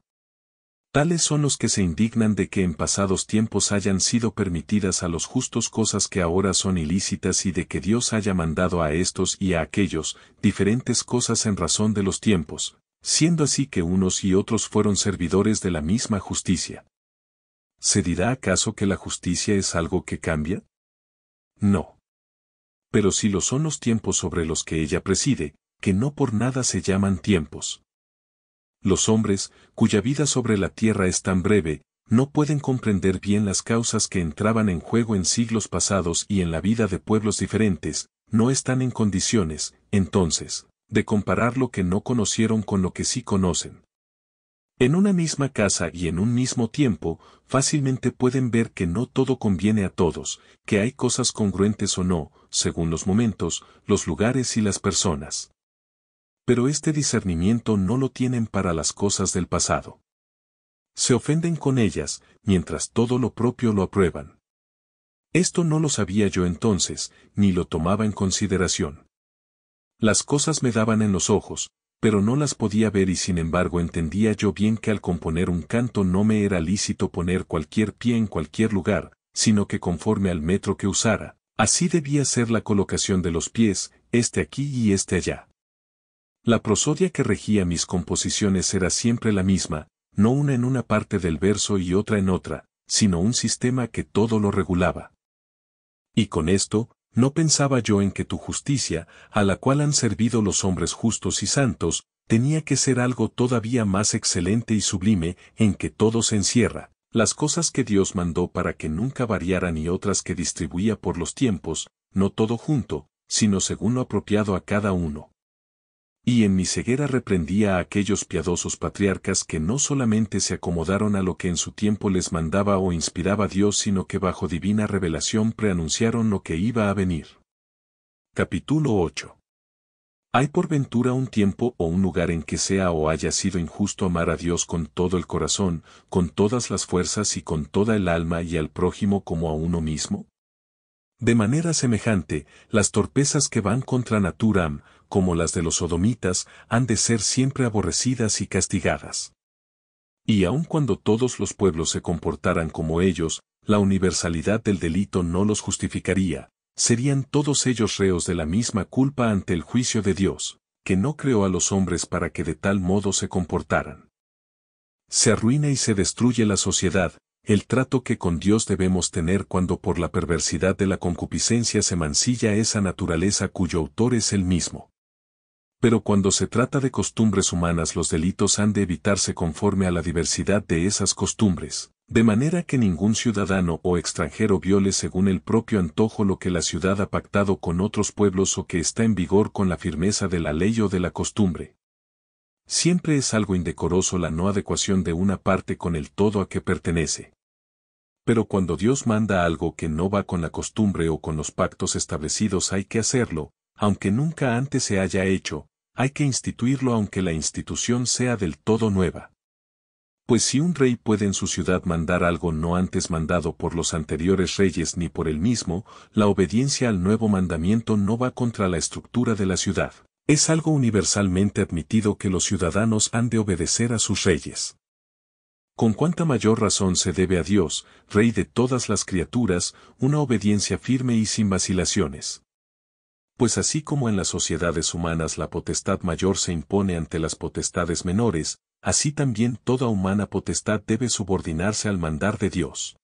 Tales son los que se indignan de que en pasados tiempos hayan sido permitidas a los justos cosas que ahora son ilícitas y de que Dios haya mandado a estos y a aquellos diferentes cosas en razón de los tiempos, siendo así que unos y otros fueron servidores de la misma justicia. ¿Se dirá acaso que la justicia es algo que cambia? No. Pero si lo son los tiempos sobre los que ella preside, que no por nada se llaman tiempos. Los hombres, cuya vida sobre la tierra es tan breve, no pueden comprender bien las causas que entraban en juego en siglos pasados y en la vida de pueblos diferentes, no están en condiciones, entonces, de comparar lo que no conocieron con lo que sí conocen. En una misma casa y en un mismo tiempo, fácilmente pueden ver que no todo conviene a todos, que hay cosas congruentes o no, según los momentos, los lugares y las personas. Pero este discernimiento no lo tienen para las cosas del pasado. Se ofenden con ellas, mientras todo lo propio lo aprueban. Esto no lo sabía yo entonces, ni lo tomaba en consideración. Las cosas me daban en los ojos, pero no las podía ver y sin embargo entendía yo bien que al componer un canto no me era lícito poner cualquier pie en cualquier lugar, sino que conforme al metro que usara, así debía ser la colocación de los pies, este aquí y este allá. La prosodia que regía mis composiciones era siempre la misma, no una en una parte del verso y otra en otra, sino un sistema que todo lo regulaba. Y con esto, no pensaba yo en que tu justicia, a la cual han servido los hombres justos y santos, tenía que ser algo todavía más excelente y sublime en que todo se encierra, las cosas que Dios mandó para que nunca variaran y otras que distribuía por los tiempos, no todo junto, sino según lo apropiado a cada uno y en mi ceguera reprendía a aquellos piadosos patriarcas que no solamente se acomodaron a lo que en su tiempo les mandaba o inspiraba Dios, sino que bajo divina revelación preanunciaron lo que iba a venir. Capítulo 8. ¿Hay por ventura un tiempo o un lugar en que sea o haya sido injusto amar a Dios con todo el corazón, con todas las fuerzas y con toda el alma y al prójimo como a uno mismo? De manera semejante, las torpezas que van contra natura como las de los sodomitas, han de ser siempre aborrecidas y castigadas. Y aun cuando todos los pueblos se comportaran como ellos, la universalidad del delito no los justificaría, serían todos ellos reos de la misma culpa ante el juicio de Dios, que no creó a los hombres para que de tal modo se comportaran. Se arruina y se destruye la sociedad, el trato que con Dios debemos tener cuando por la perversidad de la concupiscencia se mancilla esa naturaleza cuyo autor es el mismo pero cuando se trata de costumbres humanas los delitos han de evitarse conforme a la diversidad de esas costumbres, de manera que ningún ciudadano o extranjero viole según el propio antojo lo que la ciudad ha pactado con otros pueblos o que está en vigor con la firmeza de la ley o de la costumbre. Siempre es algo indecoroso la no adecuación de una parte con el todo a que pertenece. Pero cuando Dios manda algo que no va con la costumbre o con los pactos establecidos hay que hacerlo, aunque nunca antes se haya hecho, hay que instituirlo aunque la institución sea del todo nueva. Pues si un rey puede en su ciudad mandar algo no antes mandado por los anteriores reyes ni por él mismo, la obediencia al nuevo mandamiento no va contra la estructura de la ciudad. Es algo universalmente admitido que los ciudadanos han de obedecer a sus reyes. Con cuánta mayor razón se debe a Dios, Rey de todas las criaturas, una obediencia firme y sin vacilaciones pues así como en las sociedades humanas la potestad mayor se impone ante las potestades menores, así también toda humana potestad debe subordinarse al mandar de Dios.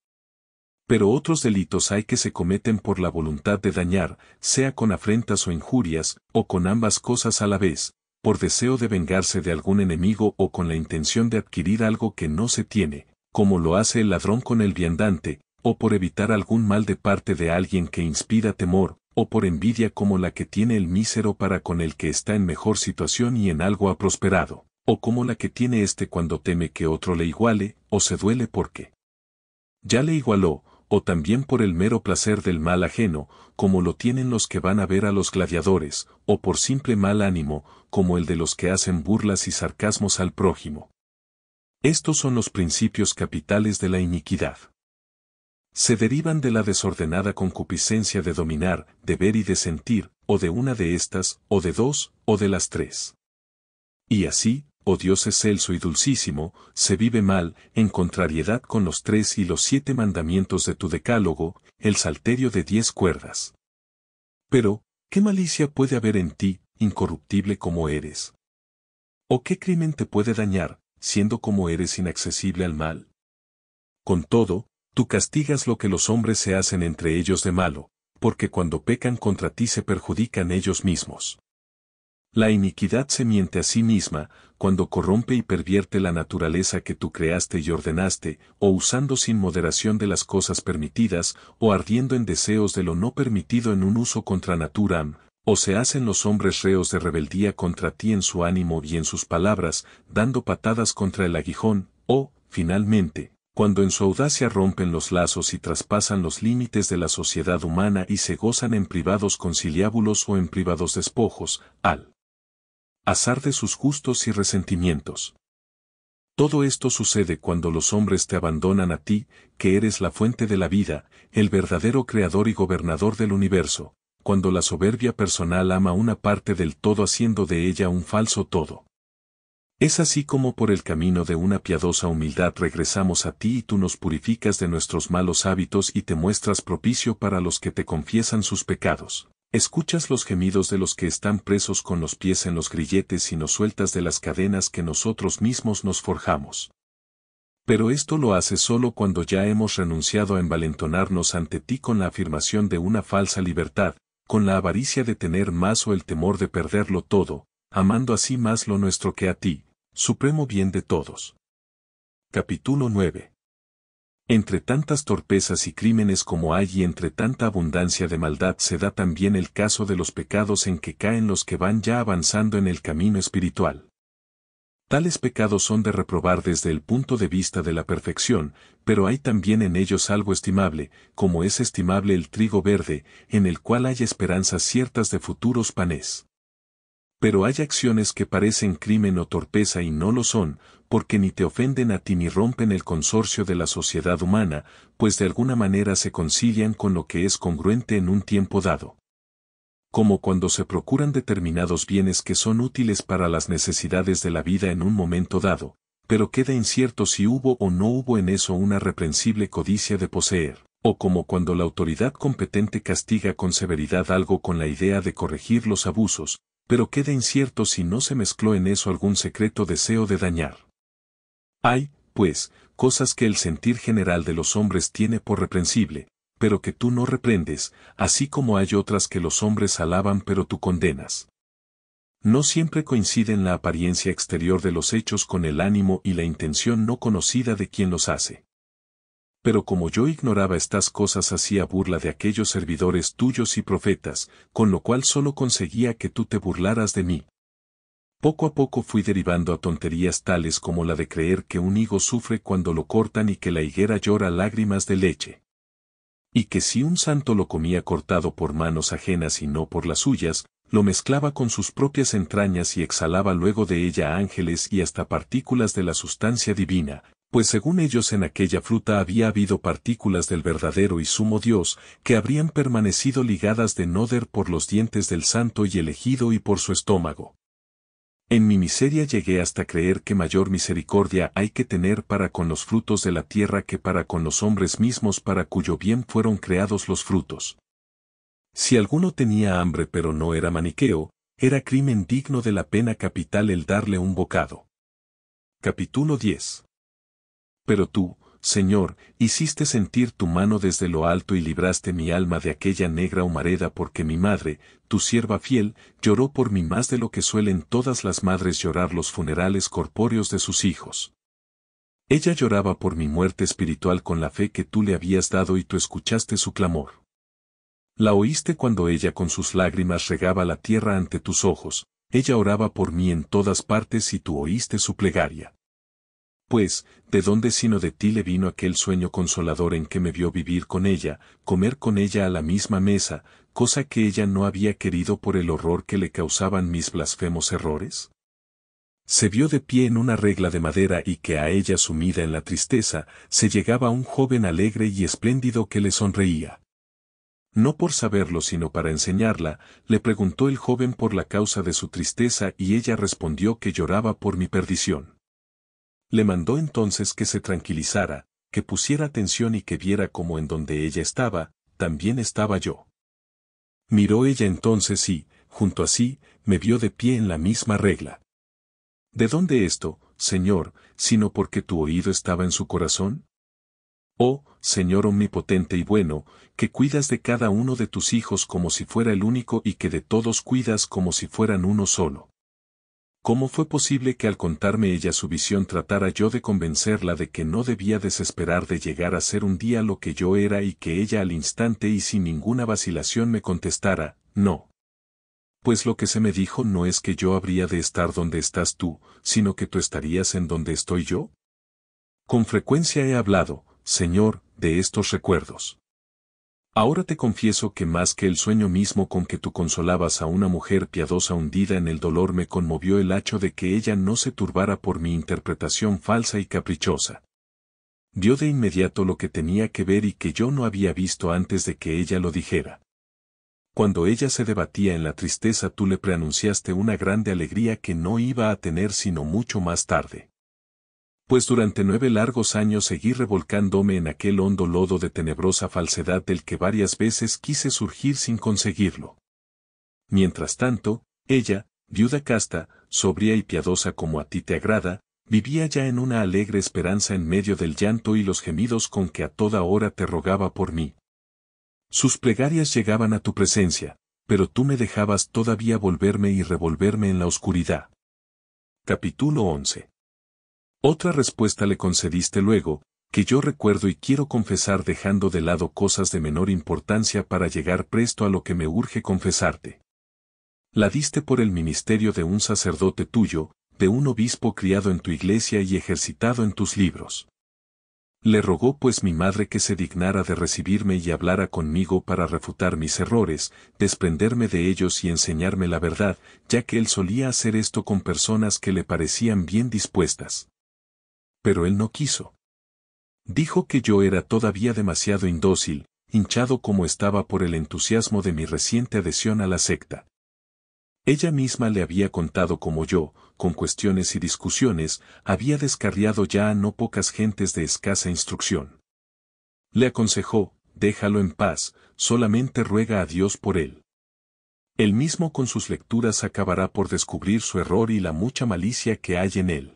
Pero otros delitos hay que se cometen por la voluntad de dañar, sea con afrentas o injurias, o con ambas cosas a la vez, por deseo de vengarse de algún enemigo o con la intención de adquirir algo que no se tiene, como lo hace el ladrón con el viandante, o por evitar algún mal de parte de alguien que inspira temor, o por envidia como la que tiene el mísero para con el que está en mejor situación y en algo ha prosperado, o como la que tiene éste cuando teme que otro le iguale, o se duele porque ya le igualó, o también por el mero placer del mal ajeno, como lo tienen los que van a ver a los gladiadores, o por simple mal ánimo, como el de los que hacen burlas y sarcasmos al prójimo. Estos son los principios capitales de la iniquidad se derivan de la desordenada concupiscencia de dominar, de ver y de sentir, o de una de estas, o de dos, o de las tres. Y así, oh Dios excelso y dulcísimo, se vive mal, en contrariedad con los tres y los siete mandamientos de tu decálogo, el salterio de diez cuerdas. Pero, ¿qué malicia puede haber en ti, incorruptible como eres? ¿O qué crimen te puede dañar, siendo como eres inaccesible al mal? Con todo, Tú castigas lo que los hombres se hacen entre ellos de malo, porque cuando pecan contra ti se perjudican ellos mismos. La iniquidad se miente a sí misma, cuando corrompe y pervierte la naturaleza que tú creaste y ordenaste, o usando sin moderación de las cosas permitidas, o ardiendo en deseos de lo no permitido en un uso contra natura, o se hacen los hombres reos de rebeldía contra ti en su ánimo y en sus palabras, dando patadas contra el aguijón, o, finalmente, cuando en su audacia rompen los lazos y traspasan los límites de la sociedad humana y se gozan en privados conciliábulos o en privados despojos, al azar de sus gustos y resentimientos. Todo esto sucede cuando los hombres te abandonan a ti, que eres la fuente de la vida, el verdadero creador y gobernador del universo, cuando la soberbia personal ama una parte del todo haciendo de ella un falso todo. Es así como por el camino de una piadosa humildad regresamos a ti y tú nos purificas de nuestros malos hábitos y te muestras propicio para los que te confiesan sus pecados. Escuchas los gemidos de los que están presos con los pies en los grilletes y nos sueltas de las cadenas que nosotros mismos nos forjamos. Pero esto lo haces solo cuando ya hemos renunciado a envalentonarnos ante ti con la afirmación de una falsa libertad, con la avaricia de tener más o el temor de perderlo todo, amando así más lo nuestro que a ti, supremo bien de todos. Capítulo 9. Entre tantas torpezas y crímenes como hay y entre tanta abundancia de maldad se da también el caso de los pecados en que caen los que van ya avanzando en el camino espiritual. Tales pecados son de reprobar desde el punto de vista de la perfección, pero hay también en ellos algo estimable, como es estimable el trigo verde, en el cual hay esperanzas ciertas de futuros panes pero hay acciones que parecen crimen o torpeza y no lo son, porque ni te ofenden a ti ni rompen el consorcio de la sociedad humana, pues de alguna manera se concilian con lo que es congruente en un tiempo dado. Como cuando se procuran determinados bienes que son útiles para las necesidades de la vida en un momento dado, pero queda incierto si hubo o no hubo en eso una reprensible codicia de poseer o como cuando la autoridad competente castiga con severidad algo con la idea de corregir los abusos, pero queda incierto si no se mezcló en eso algún secreto deseo de dañar. Hay, pues, cosas que el sentir general de los hombres tiene por reprensible, pero que tú no reprendes, así como hay otras que los hombres alaban pero tú condenas. No siempre coinciden la apariencia exterior de los hechos con el ánimo y la intención no conocida de quien los hace pero como yo ignoraba estas cosas hacía burla de aquellos servidores tuyos y profetas, con lo cual solo conseguía que tú te burlaras de mí. Poco a poco fui derivando a tonterías tales como la de creer que un higo sufre cuando lo cortan y que la higuera llora lágrimas de leche. Y que si un santo lo comía cortado por manos ajenas y no por las suyas, lo mezclaba con sus propias entrañas y exhalaba luego de ella ángeles y hasta partículas de la sustancia divina, pues según ellos en aquella fruta había habido partículas del verdadero y sumo Dios, que habrían permanecido ligadas de Noder por los dientes del santo y elegido y por su estómago. En mi miseria llegué hasta creer que mayor misericordia hay que tener para con los frutos de la tierra que para con los hombres mismos para cuyo bien fueron creados los frutos. Si alguno tenía hambre pero no era maniqueo, era crimen digno de la pena capital el darle un bocado. Capítulo 10 pero tú, Señor, hiciste sentir tu mano desde lo alto y libraste mi alma de aquella negra humareda porque mi madre, tu sierva fiel, lloró por mí más de lo que suelen todas las madres llorar los funerales corpóreos de sus hijos. Ella lloraba por mi muerte espiritual con la fe que tú le habías dado y tú escuchaste su clamor. La oíste cuando ella con sus lágrimas regaba la tierra ante tus ojos, ella oraba por mí en todas partes y tú oíste su plegaria. Pues, ¿de dónde sino de ti le vino aquel sueño consolador en que me vio vivir con ella, comer con ella a la misma mesa, cosa que ella no había querido por el horror que le causaban mis blasfemos errores? Se vio de pie en una regla de madera y que a ella sumida en la tristeza, se llegaba un joven alegre y espléndido que le sonreía. No por saberlo sino para enseñarla, le preguntó el joven por la causa de su tristeza y ella respondió que lloraba por mi perdición. Le mandó entonces que se tranquilizara, que pusiera atención y que viera cómo en donde ella estaba, también estaba yo. Miró ella entonces y, junto a sí, me vio de pie en la misma regla. ¿De dónde esto, Señor, sino porque tu oído estaba en su corazón? Oh, Señor omnipotente y bueno, que cuidas de cada uno de tus hijos como si fuera el único y que de todos cuidas como si fueran uno solo. ¿Cómo fue posible que al contarme ella su visión tratara yo de convencerla de que no debía desesperar de llegar a ser un día lo que yo era y que ella al instante y sin ninguna vacilación me contestara, no? Pues lo que se me dijo no es que yo habría de estar donde estás tú, sino que tú estarías en donde estoy yo. Con frecuencia he hablado, Señor, de estos recuerdos. Ahora te confieso que más que el sueño mismo con que tú consolabas a una mujer piadosa hundida en el dolor me conmovió el hacho de que ella no se turbara por mi interpretación falsa y caprichosa. Dio de inmediato lo que tenía que ver y que yo no había visto antes de que ella lo dijera. Cuando ella se debatía en la tristeza tú le preanunciaste una grande alegría que no iba a tener sino mucho más tarde pues durante nueve largos años seguí revolcándome en aquel hondo lodo de tenebrosa falsedad del que varias veces quise surgir sin conseguirlo. Mientras tanto, ella, viuda casta, sobria y piadosa como a ti te agrada, vivía ya en una alegre esperanza en medio del llanto y los gemidos con que a toda hora te rogaba por mí. Sus plegarias llegaban a tu presencia, pero tú me dejabas todavía volverme y revolverme en la oscuridad. Capítulo 11 otra respuesta le concediste luego, que yo recuerdo y quiero confesar dejando de lado cosas de menor importancia para llegar presto a lo que me urge confesarte. La diste por el ministerio de un sacerdote tuyo, de un obispo criado en tu iglesia y ejercitado en tus libros. Le rogó pues mi madre que se dignara de recibirme y hablara conmigo para refutar mis errores, desprenderme de ellos y enseñarme la verdad, ya que él solía hacer esto con personas que le parecían bien dispuestas pero él no quiso. Dijo que yo era todavía demasiado indócil, hinchado como estaba por el entusiasmo de mi reciente adhesión a la secta. Ella misma le había contado cómo yo, con cuestiones y discusiones, había descarriado ya a no pocas gentes de escasa instrucción. Le aconsejó, déjalo en paz, solamente ruega a Dios por él. Él mismo con sus lecturas acabará por descubrir su error y la mucha malicia que hay en él.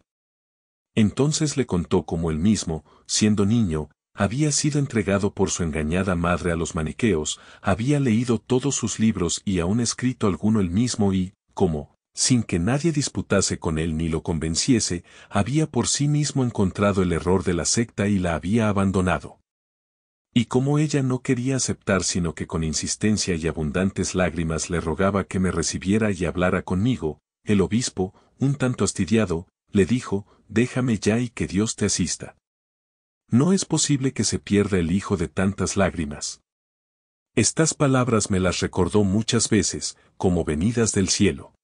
Entonces le contó cómo él mismo, siendo niño, había sido entregado por su engañada madre a los maniqueos, había leído todos sus libros y aún escrito alguno él mismo y, como, sin que nadie disputase con él ni lo convenciese, había por sí mismo encontrado el error de la secta y la había abandonado. Y como ella no quería aceptar sino que con insistencia y abundantes lágrimas le rogaba que me recibiera y hablara conmigo, el obispo, un tanto hastidiado, le dijo, déjame ya y que Dios te asista. No es posible que se pierda el hijo de tantas lágrimas. Estas palabras me las recordó muchas veces, como venidas del cielo.